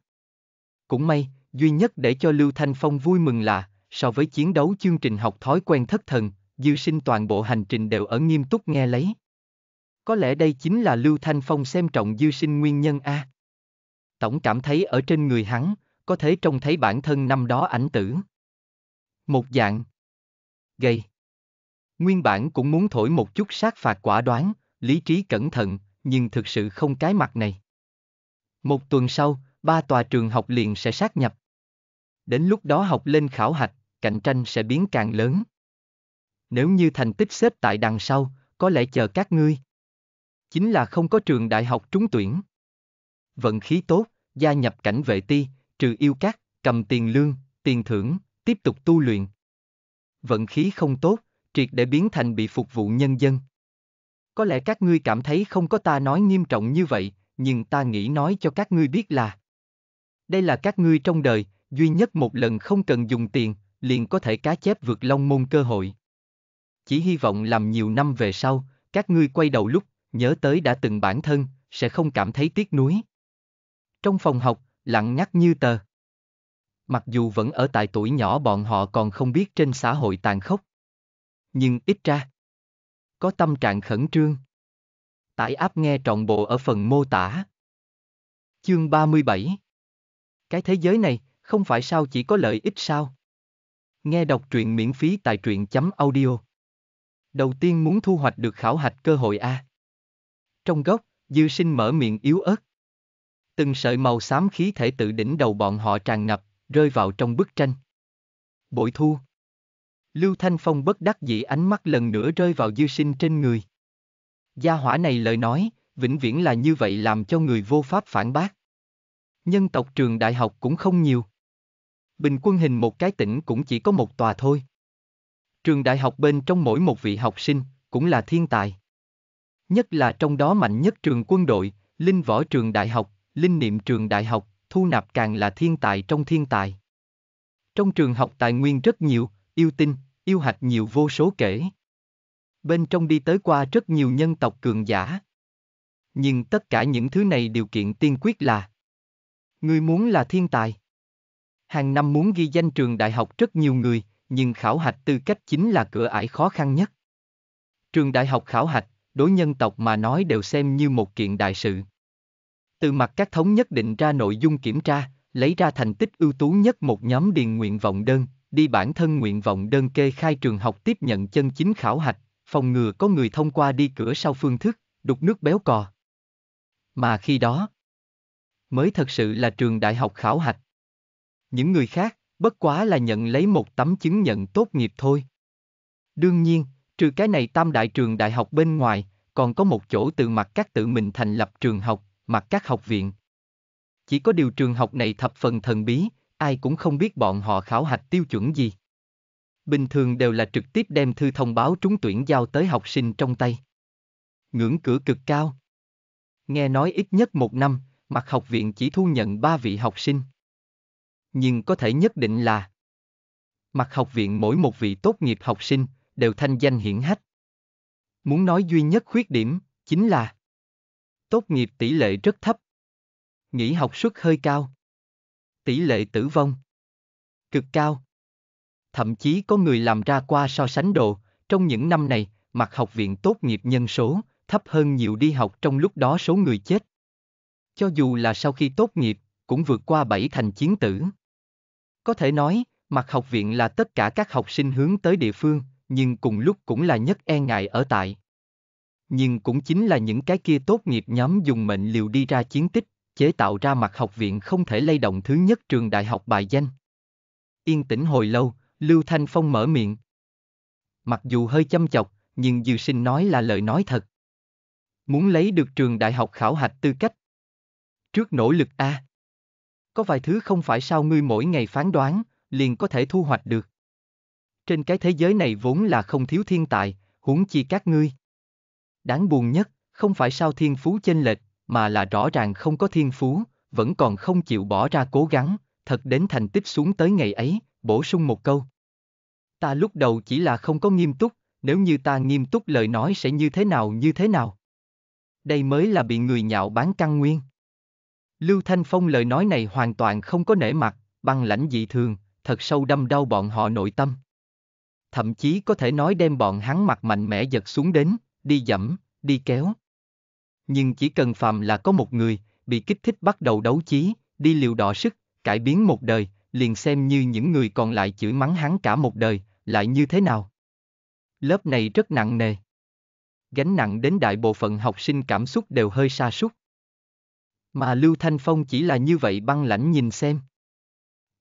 Cũng may, duy nhất để cho Lưu Thanh Phong vui mừng là, so với chiến đấu chương trình học thói quen thất thần, dư sinh toàn bộ hành trình đều ở nghiêm túc nghe lấy. Có lẽ đây chính là Lưu Thanh Phong xem trọng dư sinh nguyên nhân A. Tổng cảm thấy ở trên người hắn, có thể trông thấy bản thân năm đó ảnh tử. Một dạng gây Nguyên bản cũng muốn thổi một chút sát phạt quả đoán, lý trí cẩn thận, nhưng thực sự không cái mặt này. Một tuần sau, ba tòa trường học liền sẽ sát nhập. Đến lúc đó học lên khảo hạch, cạnh tranh sẽ biến càng lớn. Nếu như thành tích xếp tại đằng sau, có lẽ chờ các ngươi. Chính là không có trường đại học trúng tuyển. Vận khí tốt, gia nhập cảnh vệ ti, trừ yêu các, cầm tiền lương, tiền thưởng, tiếp tục tu luyện. Vận khí không tốt, triệt để biến thành bị phục vụ nhân dân. Có lẽ các ngươi cảm thấy không có ta nói nghiêm trọng như vậy, nhưng ta nghĩ nói cho các ngươi biết là đây là các ngươi trong đời, duy nhất một lần không cần dùng tiền, liền có thể cá chép vượt long môn cơ hội. Chỉ hy vọng làm nhiều năm về sau, các ngươi quay đầu lúc, nhớ tới đã từng bản thân, sẽ không cảm thấy tiếc nuối. Trong phòng học, lặng ngắt như tờ. Mặc dù vẫn ở tại tuổi nhỏ bọn họ còn không biết trên xã hội tàn khốc. Nhưng ít ra, có tâm trạng khẩn trương. Tải áp nghe trọn bộ ở phần mô tả. Chương 37 Cái thế giới này, không phải sao chỉ có lợi ích sao? Nghe đọc truyện miễn phí tại truyện chấm audio. Đầu tiên muốn thu hoạch được khảo hạch cơ hội A. Trong góc, dư sinh mở miệng yếu ớt. Từng sợi màu xám khí thể tự đỉnh đầu bọn họ tràn ngập, rơi vào trong bức tranh. Bội thu. Lưu Thanh Phong bất đắc dĩ ánh mắt lần nữa rơi vào dư sinh trên người. Gia hỏa này lời nói, vĩnh viễn là như vậy làm cho người vô pháp phản bác. Nhân tộc trường đại học cũng không nhiều bình quân hình một cái tỉnh cũng chỉ có một tòa thôi. Trường đại học bên trong mỗi một vị học sinh, cũng là thiên tài. Nhất là trong đó mạnh nhất trường quân đội, Linh Võ Trường Đại học, Linh Niệm Trường Đại học, thu nạp càng là thiên tài trong thiên tài. Trong trường học tài nguyên rất nhiều, yêu tinh, yêu hạch nhiều vô số kể. Bên trong đi tới qua rất nhiều nhân tộc cường giả. Nhưng tất cả những thứ này điều kiện tiên quyết là Người muốn là thiên tài hàng năm muốn ghi danh trường đại học rất nhiều người, nhưng khảo hạch tư cách chính là cửa ải khó khăn nhất. Trường đại học khảo hạch, đối nhân tộc mà nói đều xem như một kiện đại sự. Từ mặt các thống nhất định ra nội dung kiểm tra, lấy ra thành tích ưu tú nhất một nhóm điền nguyện vọng đơn, đi bản thân nguyện vọng đơn kê khai trường học tiếp nhận chân chính khảo hạch, phòng ngừa có người thông qua đi cửa sau phương thức, đục nước béo cò. Mà khi đó, mới thật sự là trường đại học khảo hạch. Những người khác, bất quá là nhận lấy một tấm chứng nhận tốt nghiệp thôi. Đương nhiên, trừ cái này tam đại trường đại học bên ngoài, còn có một chỗ tự mặt các tự mình thành lập trường học, mặt các học viện. Chỉ có điều trường học này thập phần thần bí, ai cũng không biết bọn họ khảo hạch tiêu chuẩn gì. Bình thường đều là trực tiếp đem thư thông báo trúng tuyển giao tới học sinh trong tay. Ngưỡng cửa cực cao. Nghe nói ít nhất một năm, mặt học viện chỉ thu nhận ba vị học sinh nhưng có thể nhất định là mặt học viện mỗi một vị tốt nghiệp học sinh đều thanh danh hiển hách. Muốn nói duy nhất khuyết điểm chính là tốt nghiệp tỷ lệ rất thấp, nghỉ học suất hơi cao, tỷ lệ tử vong cực cao. Thậm chí có người làm ra qua so sánh đồ, trong những năm này, mặt học viện tốt nghiệp nhân số thấp hơn nhiều đi học trong lúc đó số người chết. Cho dù là sau khi tốt nghiệp, cũng vượt qua bảy thành chiến tử. Có thể nói, mặt học viện là tất cả các học sinh hướng tới địa phương, nhưng cùng lúc cũng là nhất e ngại ở tại. Nhưng cũng chính là những cái kia tốt nghiệp nhóm dùng mệnh liều đi ra chiến tích, chế tạo ra mặt học viện không thể lay động thứ nhất trường đại học bài danh. Yên tĩnh hồi lâu, Lưu Thanh Phong mở miệng. Mặc dù hơi chăm chọc, nhưng Dư Sinh nói là lời nói thật. Muốn lấy được trường đại học khảo hạch tư cách. Trước nỗ lực A có vài thứ không phải sao ngươi mỗi ngày phán đoán, liền có thể thu hoạch được. Trên cái thế giới này vốn là không thiếu thiên tài, huống chi các ngươi. Đáng buồn nhất, không phải sao thiên phú chênh lệch, mà là rõ ràng không có thiên phú, vẫn còn không chịu bỏ ra cố gắng, thật đến thành tích xuống tới ngày ấy, bổ sung một câu. Ta lúc đầu chỉ là không có nghiêm túc, nếu như ta nghiêm túc lời nói sẽ như thế nào như thế nào. Đây mới là bị người nhạo bán căn nguyên. Lưu Thanh Phong lời nói này hoàn toàn không có nể mặt, băng lãnh dị thường, thật sâu đâm đau bọn họ nội tâm. Thậm chí có thể nói đem bọn hắn mặt mạnh mẽ giật xuống đến, đi dẫm, đi kéo. Nhưng chỉ cần phàm là có một người, bị kích thích bắt đầu đấu chí, đi liều đỏ sức, cải biến một đời, liền xem như những người còn lại chửi mắng hắn cả một đời, lại như thế nào. Lớp này rất nặng nề. Gánh nặng đến đại bộ phận học sinh cảm xúc đều hơi sa sút mà Lưu Thanh Phong chỉ là như vậy băng lãnh nhìn xem.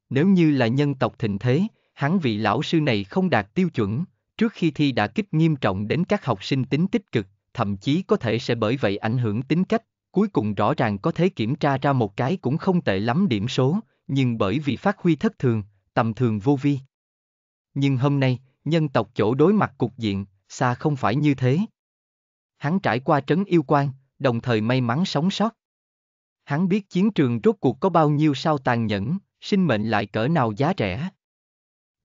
Nếu như là nhân tộc thịnh thế, hắn vị lão sư này không đạt tiêu chuẩn, trước khi thi đã kích nghiêm trọng đến các học sinh tính tích cực, thậm chí có thể sẽ bởi vậy ảnh hưởng tính cách, cuối cùng rõ ràng có thể kiểm tra ra một cái cũng không tệ lắm điểm số, nhưng bởi vì phát huy thất thường, tầm thường vô vi. Nhưng hôm nay, nhân tộc chỗ đối mặt cục diện, xa không phải như thế. Hắn trải qua trấn yêu quan, đồng thời may mắn sống sót, Hắn biết chiến trường rốt cuộc có bao nhiêu sao tàn nhẫn, sinh mệnh lại cỡ nào giá rẻ.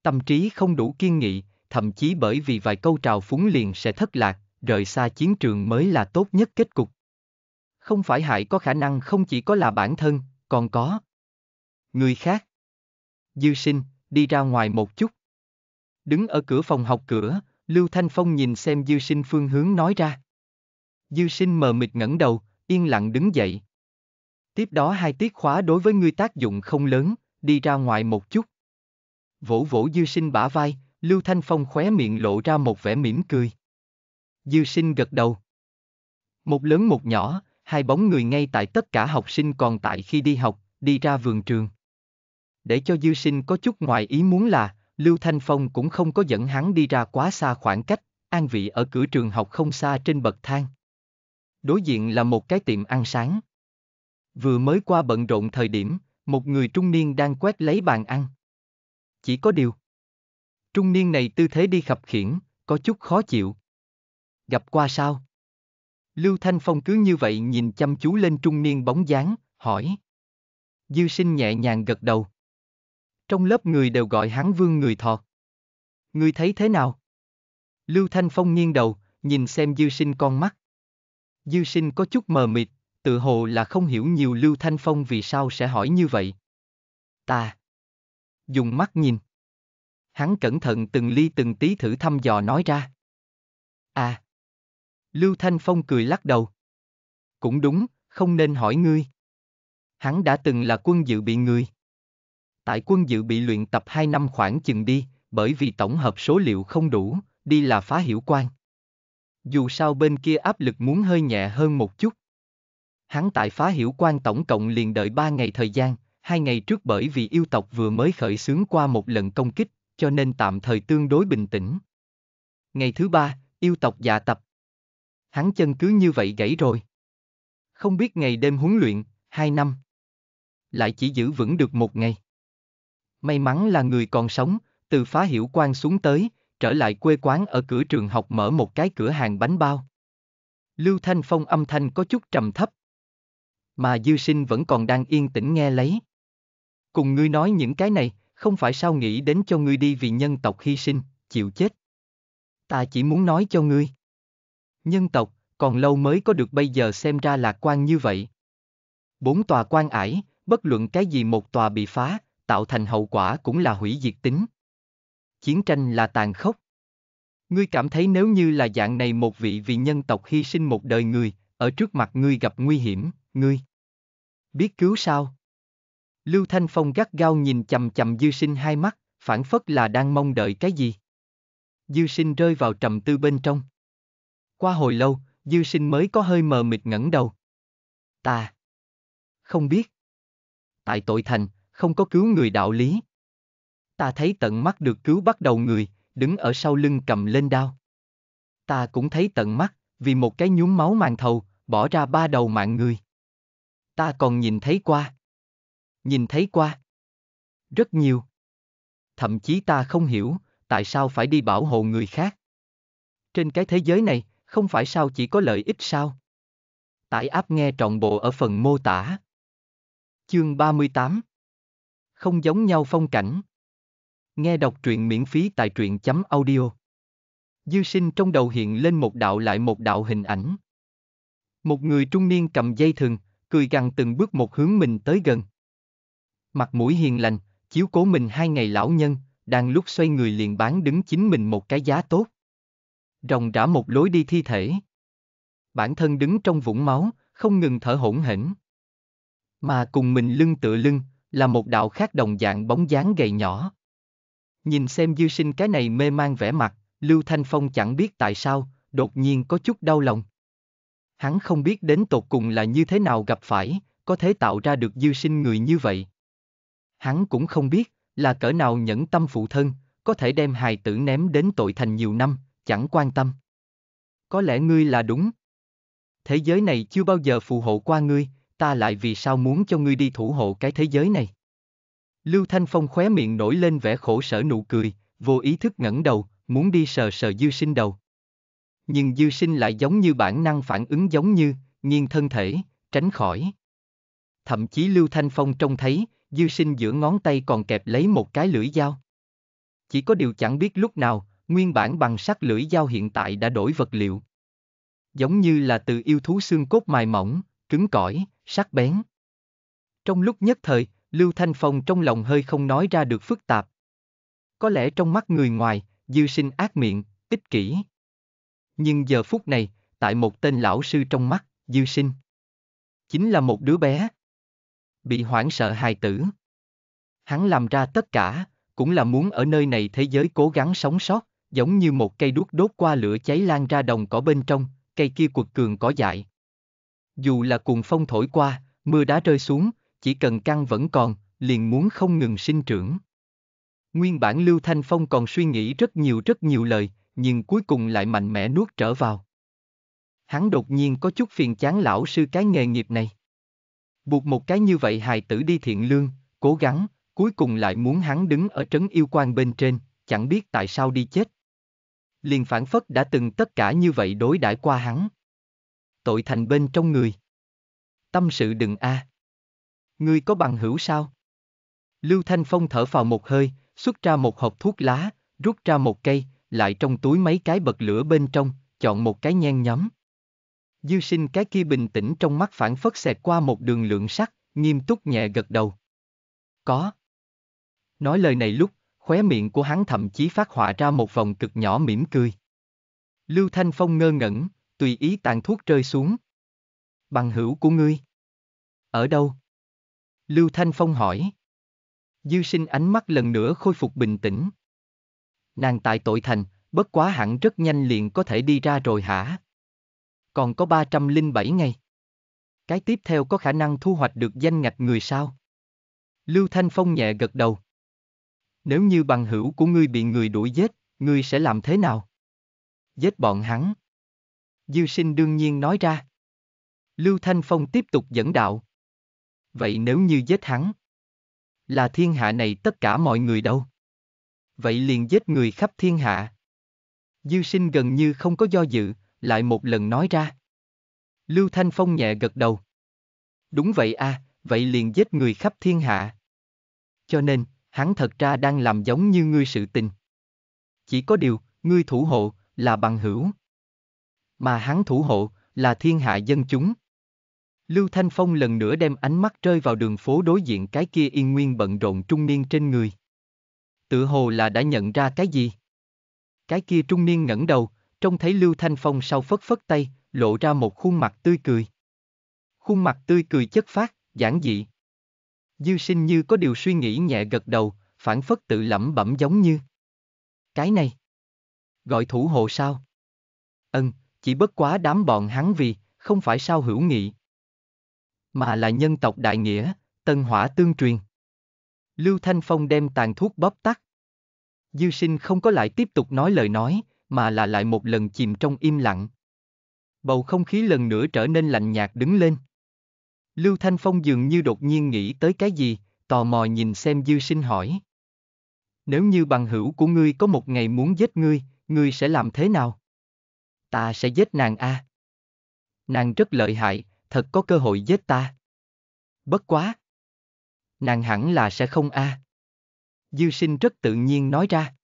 Tâm trí không đủ kiên nghị, thậm chí bởi vì vài câu trào phúng liền sẽ thất lạc, rời xa chiến trường mới là tốt nhất kết cục. Không phải hại có khả năng không chỉ có là bản thân, còn có người khác. Dư sinh, đi ra ngoài một chút. Đứng ở cửa phòng học cửa, Lưu Thanh Phong nhìn xem dư sinh phương hướng nói ra. Dư sinh mờ mịt ngẩng đầu, yên lặng đứng dậy, Tiếp đó hai tiết khóa đối với ngươi tác dụng không lớn, đi ra ngoài một chút. Vỗ vỗ dư sinh bả vai, Lưu Thanh Phong khóe miệng lộ ra một vẻ mỉm cười. Dư sinh gật đầu. Một lớn một nhỏ, hai bóng người ngay tại tất cả học sinh còn tại khi đi học, đi ra vườn trường. Để cho dư sinh có chút ngoài ý muốn là, Lưu Thanh Phong cũng không có dẫn hắn đi ra quá xa khoảng cách, an vị ở cửa trường học không xa trên bậc thang. Đối diện là một cái tiệm ăn sáng vừa mới qua bận rộn thời điểm, một người trung niên đang quét lấy bàn ăn. Chỉ có điều. Trung niên này tư thế đi khập khiển, có chút khó chịu. Gặp qua sao? Lưu Thanh Phong cứ như vậy nhìn chăm chú lên trung niên bóng dáng, hỏi. Dư sinh nhẹ nhàng gật đầu. Trong lớp người đều gọi hắn vương người thọt. Người thấy thế nào? Lưu Thanh Phong nghiêng đầu, nhìn xem dư sinh con mắt. Dư sinh có chút mờ mịt, tự hồ là không hiểu nhiều Lưu Thanh Phong vì sao sẽ hỏi như vậy. Ta. Dùng mắt nhìn. Hắn cẩn thận từng ly từng tí thử thăm dò nói ra. À. Lưu Thanh Phong cười lắc đầu. Cũng đúng, không nên hỏi ngươi. Hắn đã từng là quân dự bị người. Tại quân dự bị luyện tập 2 năm khoảng chừng đi, bởi vì tổng hợp số liệu không đủ, đi là phá hiểu quan. Dù sao bên kia áp lực muốn hơi nhẹ hơn một chút hắn tại phá hiểu quan tổng cộng liền đợi ba ngày thời gian, hai ngày trước bởi vì yêu tộc vừa mới khởi xướng qua một lần công kích, cho nên tạm thời tương đối bình tĩnh. Ngày thứ ba, yêu tộc dạ tập. Hắn chân cứ như vậy gãy rồi. Không biết ngày đêm huấn luyện, hai năm. Lại chỉ giữ vững được một ngày. May mắn là người còn sống, từ phá hiểu quan xuống tới, trở lại quê quán ở cửa trường học mở một cái cửa hàng bánh bao. Lưu Thanh Phong âm thanh có chút trầm thấp, mà dư sinh vẫn còn đang yên tĩnh nghe lấy. Cùng ngươi nói những cái này, không phải sao nghĩ đến cho ngươi đi vì nhân tộc hy sinh, chịu chết. Ta chỉ muốn nói cho ngươi. Nhân tộc, còn lâu mới có được bây giờ xem ra lạc quan như vậy. Bốn tòa quan ải, bất luận cái gì một tòa bị phá, tạo thành hậu quả cũng là hủy diệt tính. Chiến tranh là tàn khốc. Ngươi cảm thấy nếu như là dạng này một vị vì nhân tộc hy sinh một đời người, ở trước mặt ngươi gặp nguy hiểm, ngươi. Biết cứu sao? Lưu Thanh Phong gắt gao nhìn chầm chầm dư sinh hai mắt, phản phất là đang mong đợi cái gì. Dư sinh rơi vào trầm tư bên trong. Qua hồi lâu, dư sinh mới có hơi mờ mịt ngẩng đầu. Ta. Không biết. Tại tội thành, không có cứu người đạo lý. Ta thấy tận mắt được cứu bắt đầu người, đứng ở sau lưng cầm lên đao. Ta cũng thấy tận mắt, vì một cái nhúm máu màng thầu, bỏ ra ba đầu mạng người ta còn nhìn thấy qua. Nhìn thấy qua. Rất nhiều. Thậm chí ta không hiểu, tại sao phải đi bảo hộ người khác. Trên cái thế giới này, không phải sao chỉ có lợi ích sao? Tải áp nghe trọn bộ ở phần mô tả. Chương 38 Không giống nhau phong cảnh Nghe đọc truyện miễn phí tại truyện chấm audio Dư sinh trong đầu hiện lên một đạo lại một đạo hình ảnh. Một người trung niên cầm dây thừng, cười gằn từng bước một hướng mình tới gần. Mặt mũi hiền lành, chiếu cố mình hai ngày lão nhân, đang lúc xoay người liền bán đứng chính mình một cái giá tốt. Rồng rã một lối đi thi thể. Bản thân đứng trong vũng máu, không ngừng thở hổn hển. Mà cùng mình lưng tựa lưng, là một đạo khác đồng dạng bóng dáng gầy nhỏ. Nhìn xem dư sinh cái này mê mang vẻ mặt, Lưu Thanh Phong chẳng biết tại sao, đột nhiên có chút đau lòng hắn không biết đến tột cùng là như thế nào gặp phải, có thể tạo ra được dư sinh người như vậy. Hắn cũng không biết, là cỡ nào nhẫn tâm phụ thân, có thể đem hài tử ném đến tội thành nhiều năm, chẳng quan tâm. Có lẽ ngươi là đúng. Thế giới này chưa bao giờ phù hộ qua ngươi, ta lại vì sao muốn cho ngươi đi thủ hộ cái thế giới này. Lưu Thanh Phong khóe miệng nổi lên vẻ khổ sở nụ cười, vô ý thức ngẩng đầu, muốn đi sờ sờ dư sinh đầu nhưng dư sinh lại giống như bản năng phản ứng giống như, nghiêng thân thể, tránh khỏi. Thậm chí Lưu Thanh Phong trông thấy, dư sinh giữa ngón tay còn kẹp lấy một cái lưỡi dao. Chỉ có điều chẳng biết lúc nào, nguyên bản bằng sắt lưỡi dao hiện tại đã đổi vật liệu. Giống như là từ yêu thú xương cốt mài mỏng, cứng cỏi, sắc bén. Trong lúc nhất thời, Lưu Thanh Phong trong lòng hơi không nói ra được phức tạp. Có lẽ trong mắt người ngoài, dư sinh ác miệng, ích kỷ. Nhưng giờ phút này, tại một tên lão sư trong mắt, dư sinh. Chính là một đứa bé. Bị hoảng sợ hài tử. Hắn làm ra tất cả, cũng là muốn ở nơi này thế giới cố gắng sống sót, giống như một cây đuốc đốt qua lửa cháy lan ra đồng cỏ bên trong, cây kia cuột cường có dại. Dù là cuồng phong thổi qua, mưa đá rơi xuống, chỉ cần căng vẫn còn, liền muốn không ngừng sinh trưởng. Nguyên bản Lưu Thanh Phong còn suy nghĩ rất nhiều rất nhiều lời, nhưng cuối cùng lại mạnh mẽ nuốt trở vào. Hắn đột nhiên có chút phiền chán lão sư cái nghề nghiệp này. Buộc một cái như vậy hài tử đi thiện lương, cố gắng, cuối cùng lại muốn hắn đứng ở trấn yêu quan bên trên, chẳng biết tại sao đi chết. Liền phản phất đã từng tất cả như vậy đối đãi qua hắn. Tội thành bên trong người. Tâm sự đừng a. À. Ngươi có bằng hữu sao? Lưu Thanh Phong thở vào một hơi, xuất ra một hộp thuốc lá, rút ra một cây, lại trong túi mấy cái bật lửa bên trong, chọn một cái nhen nhóm Dư sinh cái kia bình tĩnh trong mắt phản phất xẹt qua một đường lượng sắc, nghiêm túc nhẹ gật đầu. Có. Nói lời này lúc, khóe miệng của hắn thậm chí phát họa ra một vòng cực nhỏ mỉm cười. Lưu Thanh Phong ngơ ngẩn, tùy ý tàn thuốc rơi xuống. Bằng hữu của ngươi. Ở đâu? Lưu Thanh Phong hỏi. Dư sinh ánh mắt lần nữa khôi phục bình tĩnh nàng tại tội thành, bất quá hẳn rất nhanh liền có thể đi ra rồi hả? Còn có 307 ngày. Cái tiếp theo có khả năng thu hoạch được danh ngạch người sao? Lưu Thanh Phong nhẹ gật đầu. Nếu như bằng hữu của ngươi bị người đuổi giết, ngươi sẽ làm thế nào? Giết bọn hắn. Dư sinh đương nhiên nói ra. Lưu Thanh Phong tiếp tục dẫn đạo. Vậy nếu như giết hắn, là thiên hạ này tất cả mọi người đâu? vậy liền giết người khắp thiên hạ. Dư sinh gần như không có do dự, lại một lần nói ra. Lưu Thanh Phong nhẹ gật đầu. Đúng vậy a, à, vậy liền giết người khắp thiên hạ. Cho nên, hắn thật ra đang làm giống như ngươi sự tình. Chỉ có điều, ngươi thủ hộ, là bằng hữu. Mà hắn thủ hộ, là thiên hạ dân chúng. Lưu Thanh Phong lần nữa đem ánh mắt rơi vào đường phố đối diện cái kia yên nguyên bận rộn trung niên trên người tự hồ là đã nhận ra cái gì. Cái kia trung niên ngẩng đầu, trông thấy Lưu Thanh Phong sau phất phất tay, lộ ra một khuôn mặt tươi cười. Khuôn mặt tươi cười chất phát, giản dị. Dư sinh như có điều suy nghĩ nhẹ gật đầu, phản phất tự lẩm bẩm giống như. Cái này. Gọi thủ hộ sao? Ân, chỉ bất quá đám bọn hắn vì, không phải sao hữu nghị. Mà là nhân tộc đại nghĩa, tân hỏa tương truyền. Lưu Thanh Phong đem tàn thuốc bóp tắt. Dư sinh không có lại tiếp tục nói lời nói, mà là lại một lần chìm trong im lặng. Bầu không khí lần nữa trở nên lạnh nhạt đứng lên. Lưu Thanh Phong dường như đột nhiên nghĩ tới cái gì, tò mò nhìn xem dư sinh hỏi. Nếu như bằng hữu của ngươi có một ngày muốn giết ngươi, ngươi sẽ làm thế nào? Ta sẽ giết nàng a. À? Nàng rất lợi hại, thật có cơ hội giết ta. Bất quá, nàng hẳn là sẽ không a. À. Dư sinh rất tự nhiên nói ra.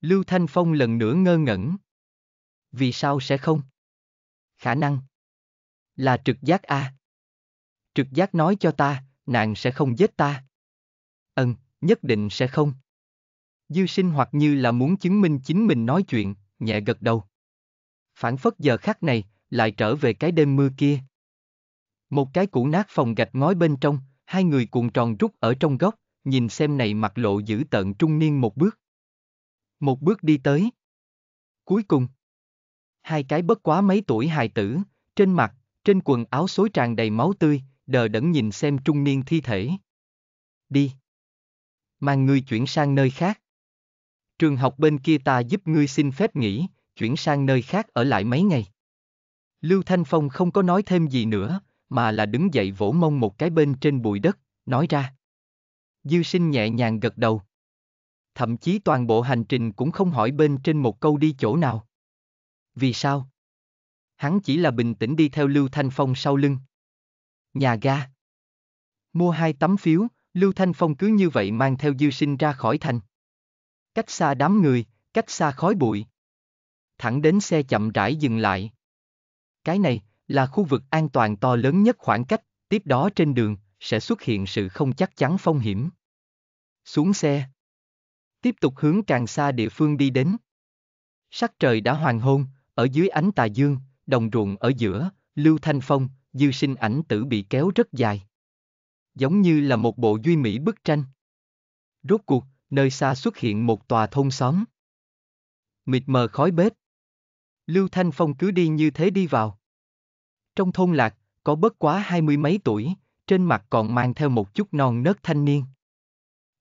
Lưu Thanh Phong lần nữa ngơ ngẩn. Vì sao sẽ không? Khả năng. Là trực giác a. À. Trực giác nói cho ta, nàng sẽ không giết ta. Ừm, nhất định sẽ không. Dư sinh hoặc như là muốn chứng minh chính mình nói chuyện, nhẹ gật đầu. Phản phất giờ khắc này, lại trở về cái đêm mưa kia. Một cái cũ nát phòng gạch ngói bên trong, hai người cuộn tròn rút ở trong góc, nhìn xem này mặt lộ giữ tận trung niên một bước. Một bước đi tới. Cuối cùng, hai cái bất quá mấy tuổi hài tử, trên mặt, trên quần áo xối tràn đầy máu tươi, đờ đẫn nhìn xem trung niên thi thể. Đi. Mang ngươi chuyển sang nơi khác. Trường học bên kia ta giúp ngươi xin phép nghỉ, chuyển sang nơi khác ở lại mấy ngày. Lưu Thanh Phong không có nói thêm gì nữa, mà là đứng dậy vỗ mông một cái bên trên bụi đất, nói ra. Dư sinh nhẹ nhàng gật đầu. Thậm chí toàn bộ hành trình cũng không hỏi bên trên một câu đi chỗ nào. Vì sao? Hắn chỉ là bình tĩnh đi theo Lưu Thanh Phong sau lưng. Nhà ga. Mua hai tấm phiếu, Lưu Thanh Phong cứ như vậy mang theo dư sinh ra khỏi thành. Cách xa đám người, cách xa khói bụi. Thẳng đến xe chậm rãi dừng lại. Cái này, là khu vực an toàn to lớn nhất khoảng cách, tiếp đó trên đường sẽ xuất hiện sự không chắc chắn phong hiểm. Xuống xe. Tiếp tục hướng càng xa địa phương đi đến. Sắc trời đã hoàng hôn, ở dưới ánh tà dương, đồng ruộng ở giữa, Lưu Thanh Phong, dư sinh ảnh tử bị kéo rất dài. Giống như là một bộ duy mỹ bức tranh. Rốt cuộc, nơi xa xuất hiện một tòa thôn xóm. Mịt mờ khói bếp. Lưu Thanh Phong cứ đi như thế đi vào. Trong thôn lạc, có bất quá hai mươi mấy tuổi, trên mặt còn mang theo một chút non nớt thanh niên.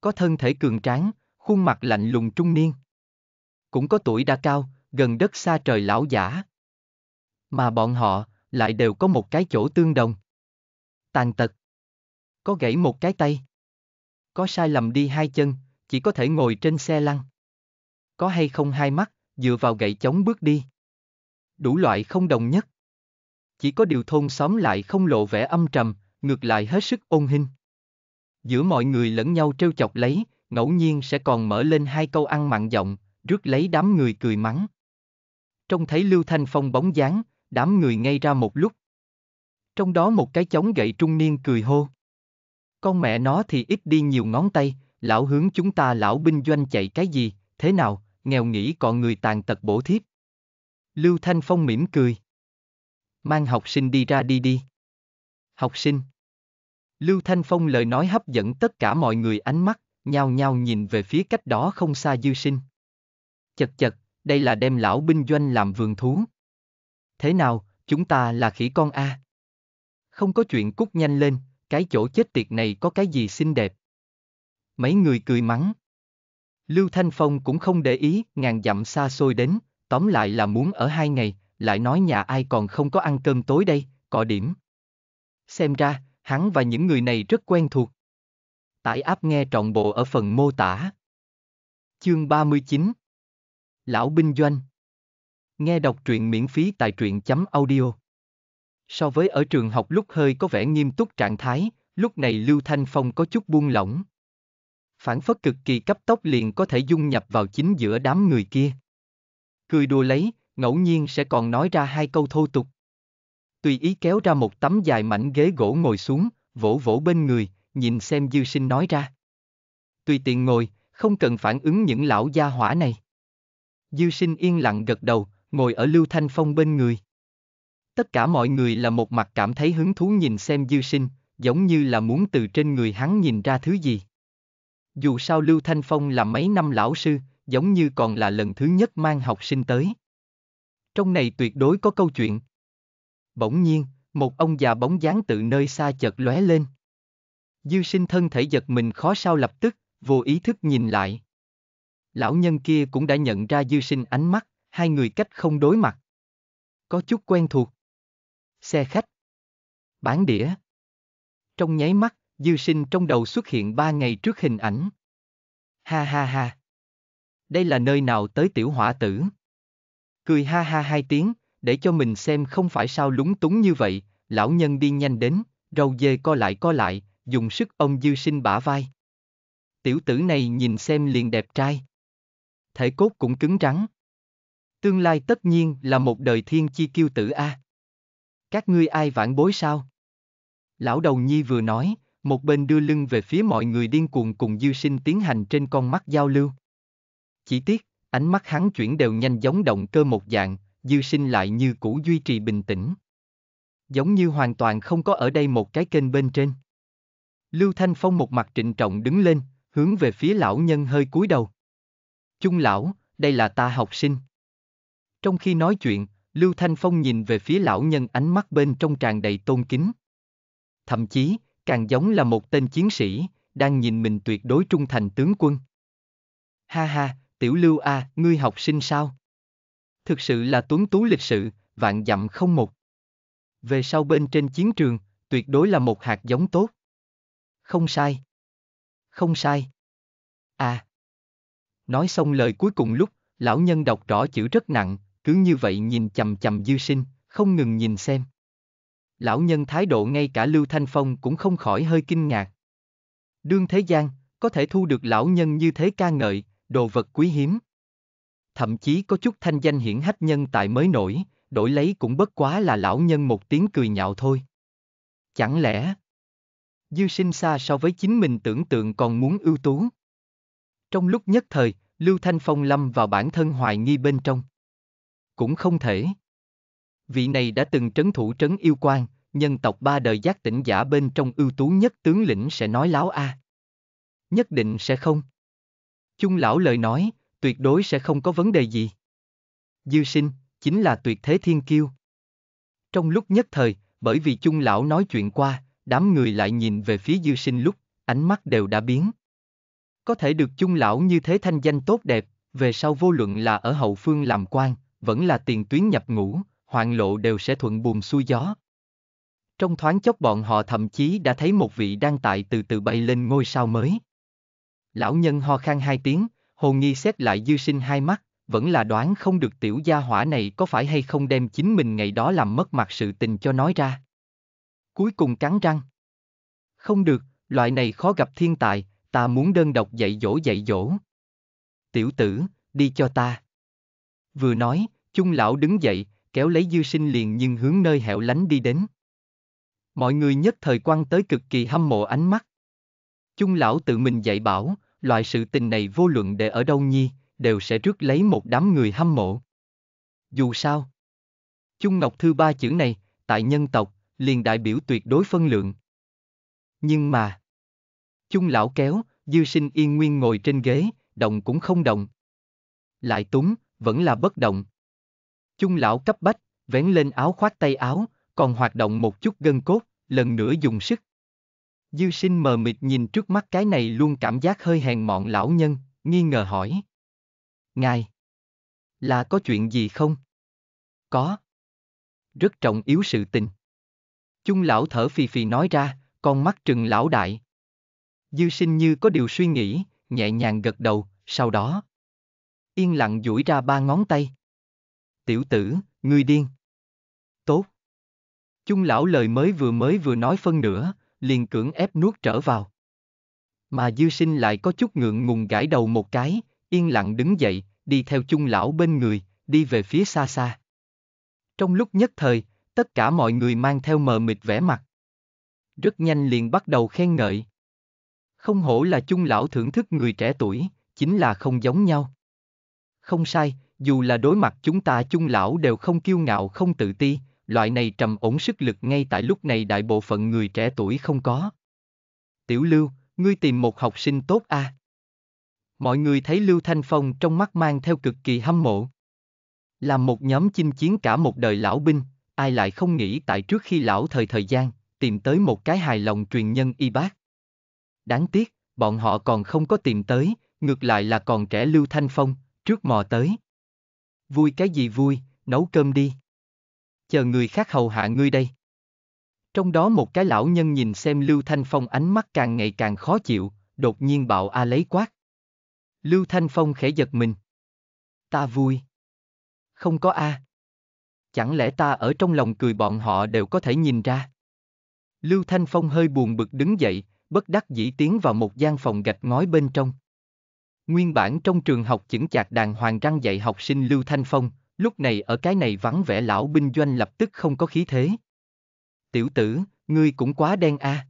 Có thân thể cường tráng, khuôn mặt lạnh lùng trung niên. Cũng có tuổi đã cao, gần đất xa trời lão giả. Mà bọn họ lại đều có một cái chỗ tương đồng. Tàn tật. Có gãy một cái tay. Có sai lầm đi hai chân, chỉ có thể ngồi trên xe lăn. Có hay không hai mắt, dựa vào gậy chống bước đi. Đủ loại không đồng nhất chỉ có điều thôn xóm lại không lộ vẻ âm trầm, ngược lại hết sức ôn hinh. Giữa mọi người lẫn nhau trêu chọc lấy, ngẫu nhiên sẽ còn mở lên hai câu ăn mặn giọng, rước lấy đám người cười mắng. Trông thấy Lưu Thanh Phong bóng dáng, đám người ngay ra một lúc. Trong đó một cái chống gậy trung niên cười hô. Con mẹ nó thì ít đi nhiều ngón tay, lão hướng chúng ta lão binh doanh chạy cái gì, thế nào, nghèo nghĩ còn người tàn tật bổ thiết. Lưu Thanh Phong mỉm cười. Mang học sinh đi ra đi đi. Học sinh. Lưu Thanh Phong lời nói hấp dẫn tất cả mọi người ánh mắt, nhao nhao nhìn về phía cách đó không xa dư sinh. Chật chật, đây là đem lão binh doanh làm vườn thú. Thế nào, chúng ta là khỉ con a Không có chuyện cút nhanh lên, cái chỗ chết tiệt này có cái gì xinh đẹp. Mấy người cười mắng. Lưu Thanh Phong cũng không để ý, ngàn dặm xa xôi đến, tóm lại là muốn ở hai ngày, lại nói nhà ai còn không có ăn cơm tối đây, cọ điểm. Xem ra, hắn và những người này rất quen thuộc. Tải áp nghe trọn bộ ở phần mô tả. Chương 39 Lão Binh Doanh Nghe đọc truyện miễn phí tại truyện.audio chấm So với ở trường học lúc hơi có vẻ nghiêm túc trạng thái, lúc này Lưu Thanh Phong có chút buông lỏng. Phản phất cực kỳ cấp tốc liền có thể dung nhập vào chính giữa đám người kia. Cười đùa lấy, ngẫu nhiên sẽ còn nói ra hai câu thô tục. Tùy ý kéo ra một tấm dài mảnh ghế gỗ ngồi xuống, vỗ vỗ bên người, nhìn xem dư sinh nói ra. Tùy tiện ngồi, không cần phản ứng những lão gia hỏa này. Dư sinh yên lặng gật đầu, ngồi ở Lưu Thanh Phong bên người. Tất cả mọi người là một mặt cảm thấy hứng thú nhìn xem dư sinh, giống như là muốn từ trên người hắn nhìn ra thứ gì. Dù sao Lưu Thanh Phong là mấy năm lão sư, giống như còn là lần thứ nhất mang học sinh tới trong này tuyệt đối có câu chuyện. Bỗng nhiên, một ông già bóng dáng từ nơi xa chợt lóe lên. Dư sinh thân thể giật mình khó sao lập tức, vô ý thức nhìn lại. Lão nhân kia cũng đã nhận ra dư sinh ánh mắt, hai người cách không đối mặt. Có chút quen thuộc. Xe khách. Bán đĩa. Trong nháy mắt, dư sinh trong đầu xuất hiện ba ngày trước hình ảnh. Ha ha ha. Đây là nơi nào tới tiểu hỏa tử? cười ha ha hai tiếng, để cho mình xem không phải sao lúng túng như vậy, lão nhân đi nhanh đến, râu dê co lại co lại, dùng sức ông dư sinh bả vai. Tiểu tử này nhìn xem liền đẹp trai. Thể cốt cũng cứng rắn. Tương lai tất nhiên là một đời thiên chi kiêu tử A. Các ngươi ai vãn bối sao? Lão đầu nhi vừa nói, một bên đưa lưng về phía mọi người điên cuồng cùng dư sinh tiến hành trên con mắt giao lưu. Chỉ tiếc, ánh mắt hắn chuyển đều nhanh giống động cơ một dạng, dư sinh lại như cũ duy trì bình tĩnh. Giống như hoàn toàn không có ở đây một cái kênh bên trên. Lưu Thanh Phong một mặt trịnh trọng đứng lên, hướng về phía lão nhân hơi cúi đầu. Trung lão, đây là ta học sinh. Trong khi nói chuyện, Lưu Thanh Phong nhìn về phía lão nhân ánh mắt bên trong tràn đầy tôn kính. Thậm chí, càng giống là một tên chiến sĩ, đang nhìn mình tuyệt đối trung thành tướng quân. Ha ha, tiểu lưu a, ngươi học sinh sao? Thực sự là tuấn tú lịch sự, vạn dặm không một. Về sau bên trên chiến trường, tuyệt đối là một hạt giống tốt. Không sai. Không sai. À. Nói xong lời cuối cùng lúc, lão nhân đọc rõ chữ rất nặng, cứ như vậy nhìn chầm chầm dư sinh, không ngừng nhìn xem. Lão nhân thái độ ngay cả Lưu Thanh Phong cũng không khỏi hơi kinh ngạc. Đương thế gian, có thể thu được lão nhân như thế ca ngợi, đồ vật quý hiếm. Thậm chí có chút thanh danh hiển hách nhân tại mới nổi, đổi lấy cũng bất quá là lão nhân một tiếng cười nhạo thôi. Chẳng lẽ Dư sinh xa so với chính mình tưởng tượng còn muốn ưu tú. Trong lúc nhất thời, Lưu Thanh Phong lâm vào bản thân hoài nghi bên trong. Cũng không thể. Vị này đã từng trấn thủ trấn yêu quan, nhân tộc ba đời giác tỉnh giả bên trong ưu tú nhất tướng lĩnh sẽ nói láo a. À. Nhất định sẽ không. Chung lão lời nói, tuyệt đối sẽ không có vấn đề gì. Dư sinh, chính là tuyệt thế thiên kiêu. Trong lúc nhất thời, bởi vì chung lão nói chuyện qua, đám người lại nhìn về phía dư sinh lúc, ánh mắt đều đã biến. Có thể được chung lão như thế thanh danh tốt đẹp, về sau vô luận là ở hậu phương làm quan, vẫn là tiền tuyến nhập ngũ, hoạn lộ đều sẽ thuận buồm xuôi gió. Trong thoáng chốc bọn họ thậm chí đã thấy một vị đang tại từ từ bay lên ngôi sao mới. Lão nhân ho khan hai tiếng, hồ nghi xét lại dư sinh hai mắt, vẫn là đoán không được tiểu gia hỏa này có phải hay không đem chính mình ngày đó làm mất mặt sự tình cho nói ra. Cuối cùng cắn răng. Không được, loại này khó gặp thiên tài, ta muốn đơn độc dạy dỗ dạy dỗ. Tiểu tử, đi cho ta. Vừa nói, chung lão đứng dậy, kéo lấy dư sinh liền nhưng hướng nơi hẻo lánh đi đến. Mọi người nhất thời quan tới cực kỳ hâm mộ ánh mắt. Chung lão tự mình dạy bảo, loại sự tình này vô luận để ở đâu nhi, đều sẽ rước lấy một đám người hâm mộ. Dù sao, Chung Ngọc Thư ba chữ này, tại nhân tộc, liền đại biểu tuyệt đối phân lượng. Nhưng mà, Chung lão kéo, dư sinh yên nguyên ngồi trên ghế, động cũng không động. Lại túng, vẫn là bất động. Chung lão cấp bách, vén lên áo khoác tay áo, còn hoạt động một chút gân cốt, lần nữa dùng sức. Dư sinh mờ mịt nhìn trước mắt cái này luôn cảm giác hơi hèn mọn lão nhân, nghi ngờ hỏi. Ngài, là có chuyện gì không? Có. Rất trọng yếu sự tình. Chung lão thở phì phì nói ra, con mắt trừng lão đại. Dư sinh như có điều suy nghĩ, nhẹ nhàng gật đầu, sau đó. Yên lặng duỗi ra ba ngón tay. Tiểu tử, ngươi điên. Tốt. Chung lão lời mới vừa mới vừa nói phân nửa, liền cưỡng ép nuốt trở vào. Mà dư sinh lại có chút ngượng ngùng gãi đầu một cái, yên lặng đứng dậy, đi theo chung lão bên người, đi về phía xa xa. Trong lúc nhất thời, tất cả mọi người mang theo mờ mịt vẻ mặt. Rất nhanh liền bắt đầu khen ngợi. Không hổ là chung lão thưởng thức người trẻ tuổi, chính là không giống nhau. Không sai, dù là đối mặt chúng ta chung lão đều không kiêu ngạo không tự ti, loại này trầm ổn sức lực ngay tại lúc này đại bộ phận người trẻ tuổi không có. Tiểu Lưu, ngươi tìm một học sinh tốt a. À? Mọi người thấy Lưu Thanh Phong trong mắt mang theo cực kỳ hâm mộ. Là một nhóm chinh chiến cả một đời lão binh, ai lại không nghĩ tại trước khi lão thời thời gian, tìm tới một cái hài lòng truyền nhân y bác. Đáng tiếc, bọn họ còn không có tìm tới, ngược lại là còn trẻ Lưu Thanh Phong, trước mò tới. Vui cái gì vui, nấu cơm đi chờ người khác hầu hạ ngươi đây. Trong đó một cái lão nhân nhìn xem Lưu Thanh Phong ánh mắt càng ngày càng khó chịu, đột nhiên bạo A lấy quát. Lưu Thanh Phong khẽ giật mình. Ta vui. Không có A. Chẳng lẽ ta ở trong lòng cười bọn họ đều có thể nhìn ra. Lưu Thanh Phong hơi buồn bực đứng dậy, bất đắc dĩ tiến vào một gian phòng gạch ngói bên trong. Nguyên bản trong trường học chững chạc đàng hoàng răng dạy học sinh Lưu Thanh Phong, Lúc này ở cái này vắng vẻ lão binh doanh lập tức không có khí thế. Tiểu tử, ngươi cũng quá đen a. À.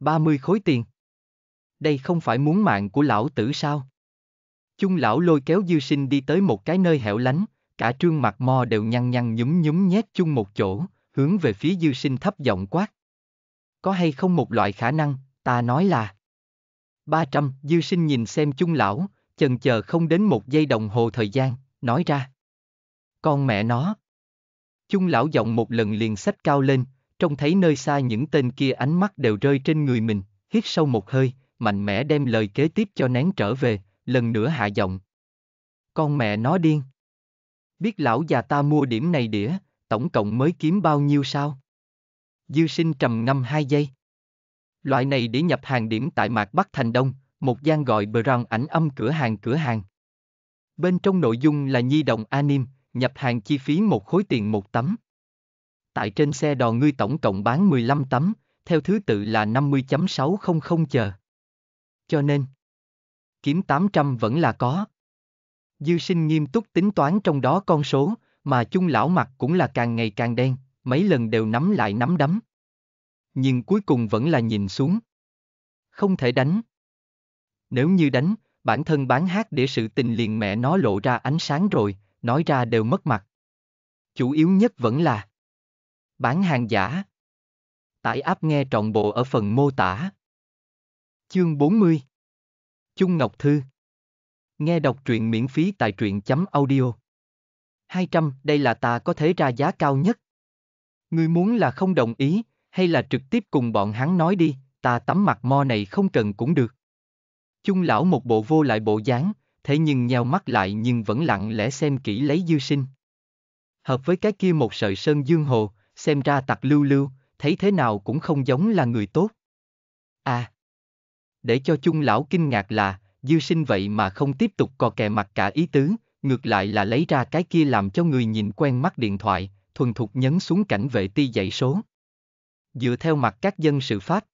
30 khối tiền. Đây không phải muốn mạng của lão tử sao? Chung lão lôi kéo dư sinh đi tới một cái nơi hẻo lánh, cả trương mặt mò đều nhăn nhăn nhúm nhúm nhét chung một chỗ, hướng về phía dư sinh thấp giọng quát. Có hay không một loại khả năng, ta nói là... 300, dư sinh nhìn xem chung lão, chần chờ không đến một giây đồng hồ thời gian, nói ra. Con mẹ nó. Chung lão giọng một lần liền sách cao lên, trông thấy nơi xa những tên kia ánh mắt đều rơi trên người mình, hít sâu một hơi, mạnh mẽ đem lời kế tiếp cho nén trở về, lần nữa hạ giọng. Con mẹ nó điên. Biết lão già ta mua điểm này đĩa, tổng cộng mới kiếm bao nhiêu sao? Dư sinh trầm ngâm hai giây. Loại này để nhập hàng điểm tại mạc Bắc Thành Đông, một gian gọi Brown ảnh âm cửa hàng cửa hàng. Bên trong nội dung là nhi đồng anime nhập hàng chi phí một khối tiền một tấm. Tại trên xe đò ngươi tổng cộng bán 15 tấm, theo thứ tự là 50.600 chờ. Cho nên, kiếm 800 vẫn là có. Dư sinh nghiêm túc tính toán trong đó con số, mà chung lão mặt cũng là càng ngày càng đen, mấy lần đều nắm lại nắm đấm. Nhưng cuối cùng vẫn là nhìn xuống. Không thể đánh. Nếu như đánh, bản thân bán hát để sự tình liền mẹ nó lộ ra ánh sáng rồi, nói ra đều mất mặt. Chủ yếu nhất vẫn là bán hàng giả. Tải áp nghe trọn bộ ở phần mô tả. Chương 40 Chung Ngọc Thư Nghe đọc truyện miễn phí tại truyện.audio chấm 200, đây là ta có thể ra giá cao nhất. Ngươi muốn là không đồng ý, hay là trực tiếp cùng bọn hắn nói đi, ta tắm mặt mo này không cần cũng được. Chung lão một bộ vô lại bộ dáng, thế nhưng nheo mắt lại nhưng vẫn lặng lẽ xem kỹ lấy dư sinh. Hợp với cái kia một sợi sơn dương hồ, xem ra tặc lưu lưu, thấy thế nào cũng không giống là người tốt. À! Để cho chung lão kinh ngạc là, dư sinh vậy mà không tiếp tục cò kè mặt cả ý tứ, ngược lại là lấy ra cái kia làm cho người nhìn quen mắt điện thoại, thuần thục nhấn xuống cảnh vệ ti dạy số. Dựa theo mặt các dân sự pháp.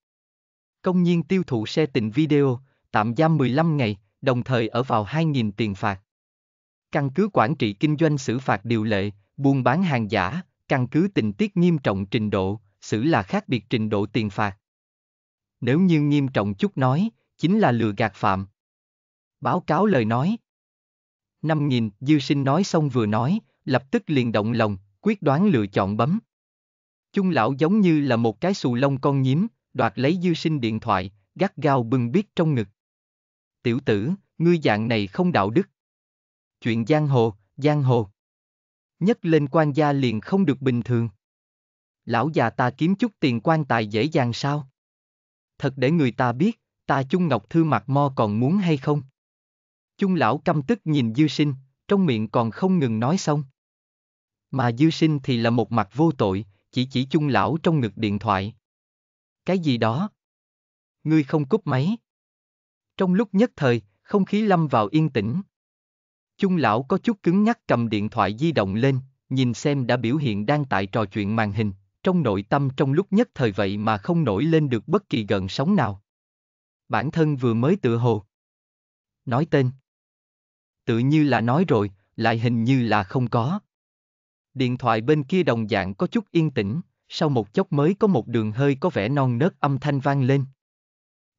Công nhiên tiêu thụ xe tình video, tạm giam 15 ngày, đồng thời ở vào 2.000 tiền phạt. Căn cứ quản trị kinh doanh xử phạt điều lệ, buôn bán hàng giả, căn cứ tình tiết nghiêm trọng trình độ, xử là khác biệt trình độ tiền phạt. Nếu như nghiêm trọng chút nói, chính là lừa gạt phạm. Báo cáo lời nói. Năm nghìn, dư sinh nói xong vừa nói, lập tức liền động lòng, quyết đoán lựa chọn bấm. Chung lão giống như là một cái xù lông con nhím, đoạt lấy dư sinh điện thoại, gắt gao bưng biết trong ngực tiểu tử, ngươi dạng này không đạo đức. Chuyện giang hồ, giang hồ. Nhất lên quan gia liền không được bình thường. Lão già ta kiếm chút tiền quan tài dễ dàng sao? Thật để người ta biết, ta chung ngọc thư mặt mo còn muốn hay không? Chung lão căm tức nhìn dư sinh, trong miệng còn không ngừng nói xong. Mà dư sinh thì là một mặt vô tội, chỉ chỉ chung lão trong ngực điện thoại. Cái gì đó? Ngươi không cúp máy, trong lúc nhất thời, không khí lâm vào yên tĩnh. Chung lão có chút cứng nhắc cầm điện thoại di động lên, nhìn xem đã biểu hiện đang tại trò chuyện màn hình, trong nội tâm trong lúc nhất thời vậy mà không nổi lên được bất kỳ gần sóng nào. Bản thân vừa mới tự hồ. Nói tên. Tự như là nói rồi, lại hình như là không có. Điện thoại bên kia đồng dạng có chút yên tĩnh, sau một chốc mới có một đường hơi có vẻ non nớt âm thanh vang lên.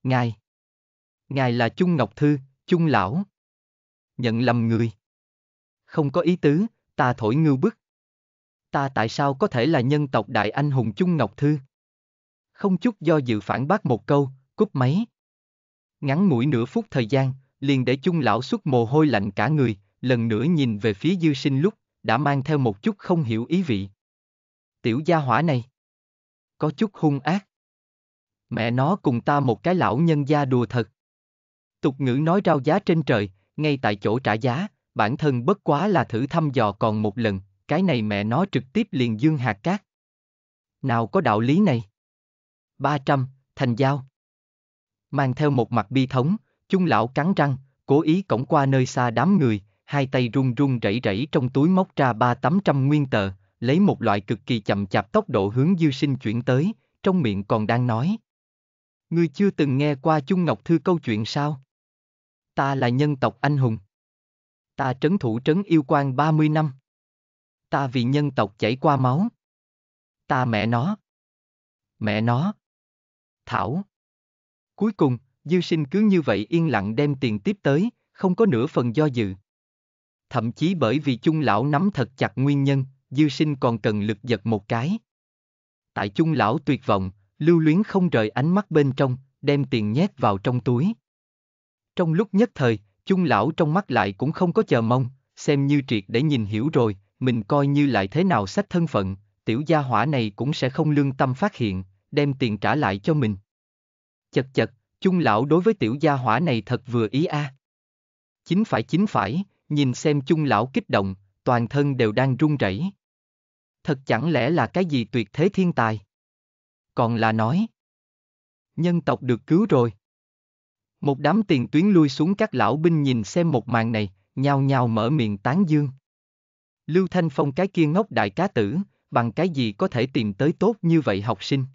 Ngài. Ngài là Chung Ngọc Thư, Chung Lão. Nhận lầm người. Không có ý tứ, ta thổi ngưu bức. Ta tại sao có thể là nhân tộc đại anh hùng Chung Ngọc Thư? Không chút do dự phản bác một câu, cúp máy. Ngắn mũi nửa phút thời gian, liền để Chung Lão xuất mồ hôi lạnh cả người, lần nữa nhìn về phía dư sinh lúc, đã mang theo một chút không hiểu ý vị. Tiểu gia hỏa này. Có chút hung ác. Mẹ nó cùng ta một cái lão nhân gia đùa thật. Tục ngữ nói rao giá trên trời, ngay tại chỗ trả giá, bản thân bất quá là thử thăm dò còn một lần, cái này mẹ nó trực tiếp liền dương hạt cát. Nào có đạo lý này? 300, thành giao. Mang theo một mặt bi thống, chung lão cắn răng, cố ý cổng qua nơi xa đám người, hai tay run run rẩy rẩy trong túi móc ra ba tám trăm nguyên tờ, lấy một loại cực kỳ chậm chạp tốc độ hướng dư sinh chuyển tới, trong miệng còn đang nói. Ngươi chưa từng nghe qua Chung Ngọc Thư câu chuyện sao? Ta là nhân tộc anh hùng. Ta trấn thủ trấn yêu quan 30 năm. Ta vì nhân tộc chảy qua máu. Ta mẹ nó. Mẹ nó. Thảo. Cuối cùng, Dư sinh cứ như vậy yên lặng đem tiền tiếp tới, không có nửa phần do dự. Thậm chí bởi vì chung lão nắm thật chặt nguyên nhân, dư sinh còn cần lực giật một cái. Tại chung lão tuyệt vọng, lưu luyến không rời ánh mắt bên trong, đem tiền nhét vào trong túi. Trong lúc nhất thời, chung lão trong mắt lại cũng không có chờ mong, xem như triệt để nhìn hiểu rồi, mình coi như lại thế nào sách thân phận, tiểu gia hỏa này cũng sẽ không lương tâm phát hiện, đem tiền trả lại cho mình. Chật chật, chung lão đối với tiểu gia hỏa này thật vừa ý a. À. Chính phải chính phải, nhìn xem chung lão kích động, toàn thân đều đang run rẩy. Thật chẳng lẽ là cái gì tuyệt thế thiên tài? Còn là nói, nhân tộc được cứu rồi. Một đám tiền tuyến lui xuống các lão binh nhìn xem một màn này, nhao nhao mở miệng tán dương. Lưu Thanh Phong cái kia ngốc đại cá tử, bằng cái gì có thể tìm tới tốt như vậy học sinh.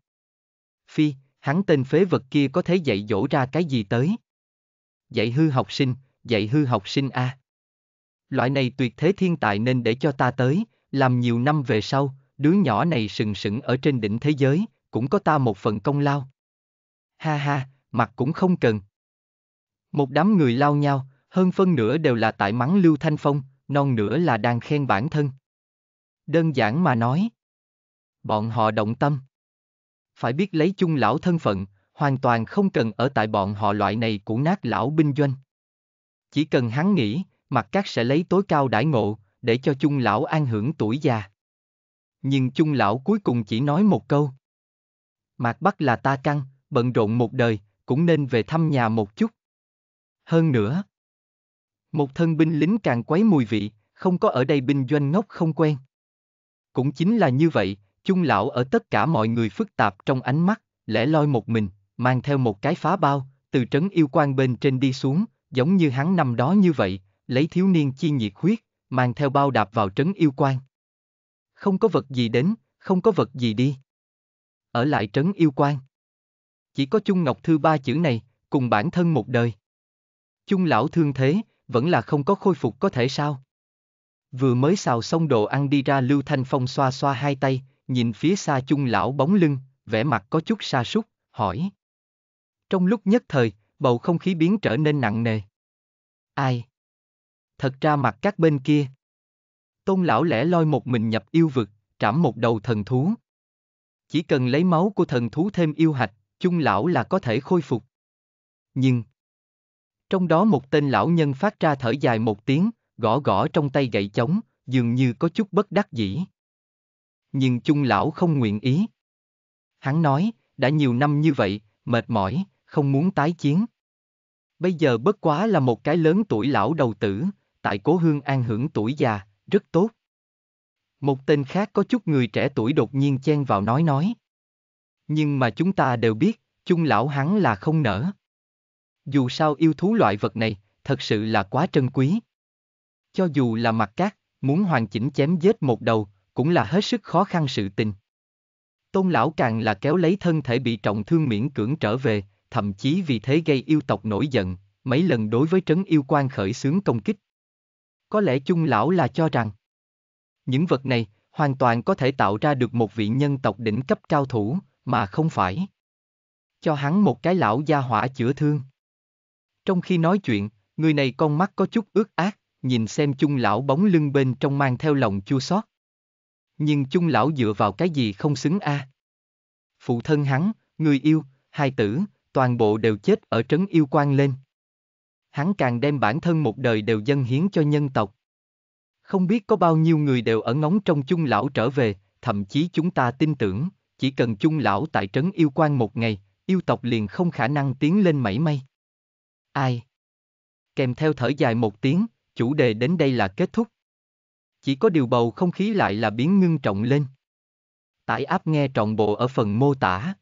Phi, hắn tên phế vật kia có thể dạy dỗ ra cái gì tới. Dạy hư học sinh, dạy hư học sinh a. Loại này tuyệt thế thiên tài nên để cho ta tới, làm nhiều năm về sau, đứa nhỏ này sừng sững ở trên đỉnh thế giới, cũng có ta một phần công lao. Ha ha, mặt cũng không cần, một đám người lao nhau, hơn phân nửa đều là tại mắng Lưu Thanh Phong, non nửa là đang khen bản thân. Đơn giản mà nói. Bọn họ động tâm. Phải biết lấy chung lão thân phận, hoàn toàn không cần ở tại bọn họ loại này của nát lão binh doanh. Chỉ cần hắn nghĩ, mặt các sẽ lấy tối cao đãi ngộ, để cho chung lão an hưởng tuổi già. Nhưng chung lão cuối cùng chỉ nói một câu. Mạc Bắc là ta căng, bận rộn một đời, cũng nên về thăm nhà một chút. Hơn nữa, một thân binh lính càng quấy mùi vị, không có ở đây binh doanh ngốc không quen. Cũng chính là như vậy, chung lão ở tất cả mọi người phức tạp trong ánh mắt, lẻ loi một mình, mang theo một cái phá bao, từ trấn yêu quan bên trên đi xuống, giống như hắn năm đó như vậy, lấy thiếu niên chi nhiệt huyết, mang theo bao đạp vào trấn yêu quan. Không có vật gì đến, không có vật gì đi. Ở lại trấn yêu quan. Chỉ có chung ngọc thư ba chữ này, cùng bản thân một đời. Chung lão thương thế, vẫn là không có khôi phục có thể sao? Vừa mới xào xong đồ ăn đi ra Lưu Thanh Phong xoa xoa hai tay, nhìn phía xa chung lão bóng lưng, vẻ mặt có chút xa sút, hỏi. Trong lúc nhất thời, bầu không khí biến trở nên nặng nề. Ai? Thật ra mặt các bên kia. Tôn lão lẻ loi một mình nhập yêu vực, trảm một đầu thần thú. Chỉ cần lấy máu của thần thú thêm yêu hạch, chung lão là có thể khôi phục. Nhưng, trong đó một tên lão nhân phát ra thở dài một tiếng, gõ gõ trong tay gậy chống, dường như có chút bất đắc dĩ. Nhưng chung lão không nguyện ý. Hắn nói, đã nhiều năm như vậy, mệt mỏi, không muốn tái chiến. Bây giờ bất quá là một cái lớn tuổi lão đầu tử, tại cố hương an hưởng tuổi già, rất tốt. Một tên khác có chút người trẻ tuổi đột nhiên chen vào nói nói. Nhưng mà chúng ta đều biết, chung lão hắn là không nở. Dù sao yêu thú loại vật này, thật sự là quá trân quý. Cho dù là mặt cát, muốn hoàn chỉnh chém giết một đầu, cũng là hết sức khó khăn sự tình. Tôn lão càng là kéo lấy thân thể bị trọng thương miễn cưỡng trở về, thậm chí vì thế gây yêu tộc nổi giận, mấy lần đối với trấn yêu quan khởi xướng công kích. Có lẽ chung lão là cho rằng, những vật này hoàn toàn có thể tạo ra được một vị nhân tộc đỉnh cấp cao thủ, mà không phải. Cho hắn một cái lão gia hỏa chữa thương. Trong khi nói chuyện, người này con mắt có chút ướt ác, nhìn xem chung lão bóng lưng bên trong mang theo lòng chua xót. Nhưng chung lão dựa vào cái gì không xứng a? À? Phụ thân hắn, người yêu, hai tử, toàn bộ đều chết ở trấn yêu quan lên. Hắn càng đem bản thân một đời đều dâng hiến cho nhân tộc. Không biết có bao nhiêu người đều ở ngóng trong chung lão trở về, thậm chí chúng ta tin tưởng, chỉ cần chung lão tại trấn yêu quan một ngày, yêu tộc liền không khả năng tiến lên mảy may. Ai? Kèm theo thở dài một tiếng, chủ đề đến đây là kết thúc. Chỉ có điều bầu không khí lại là biến ngưng trọng lên. Tải áp nghe trọn bộ ở phần mô tả.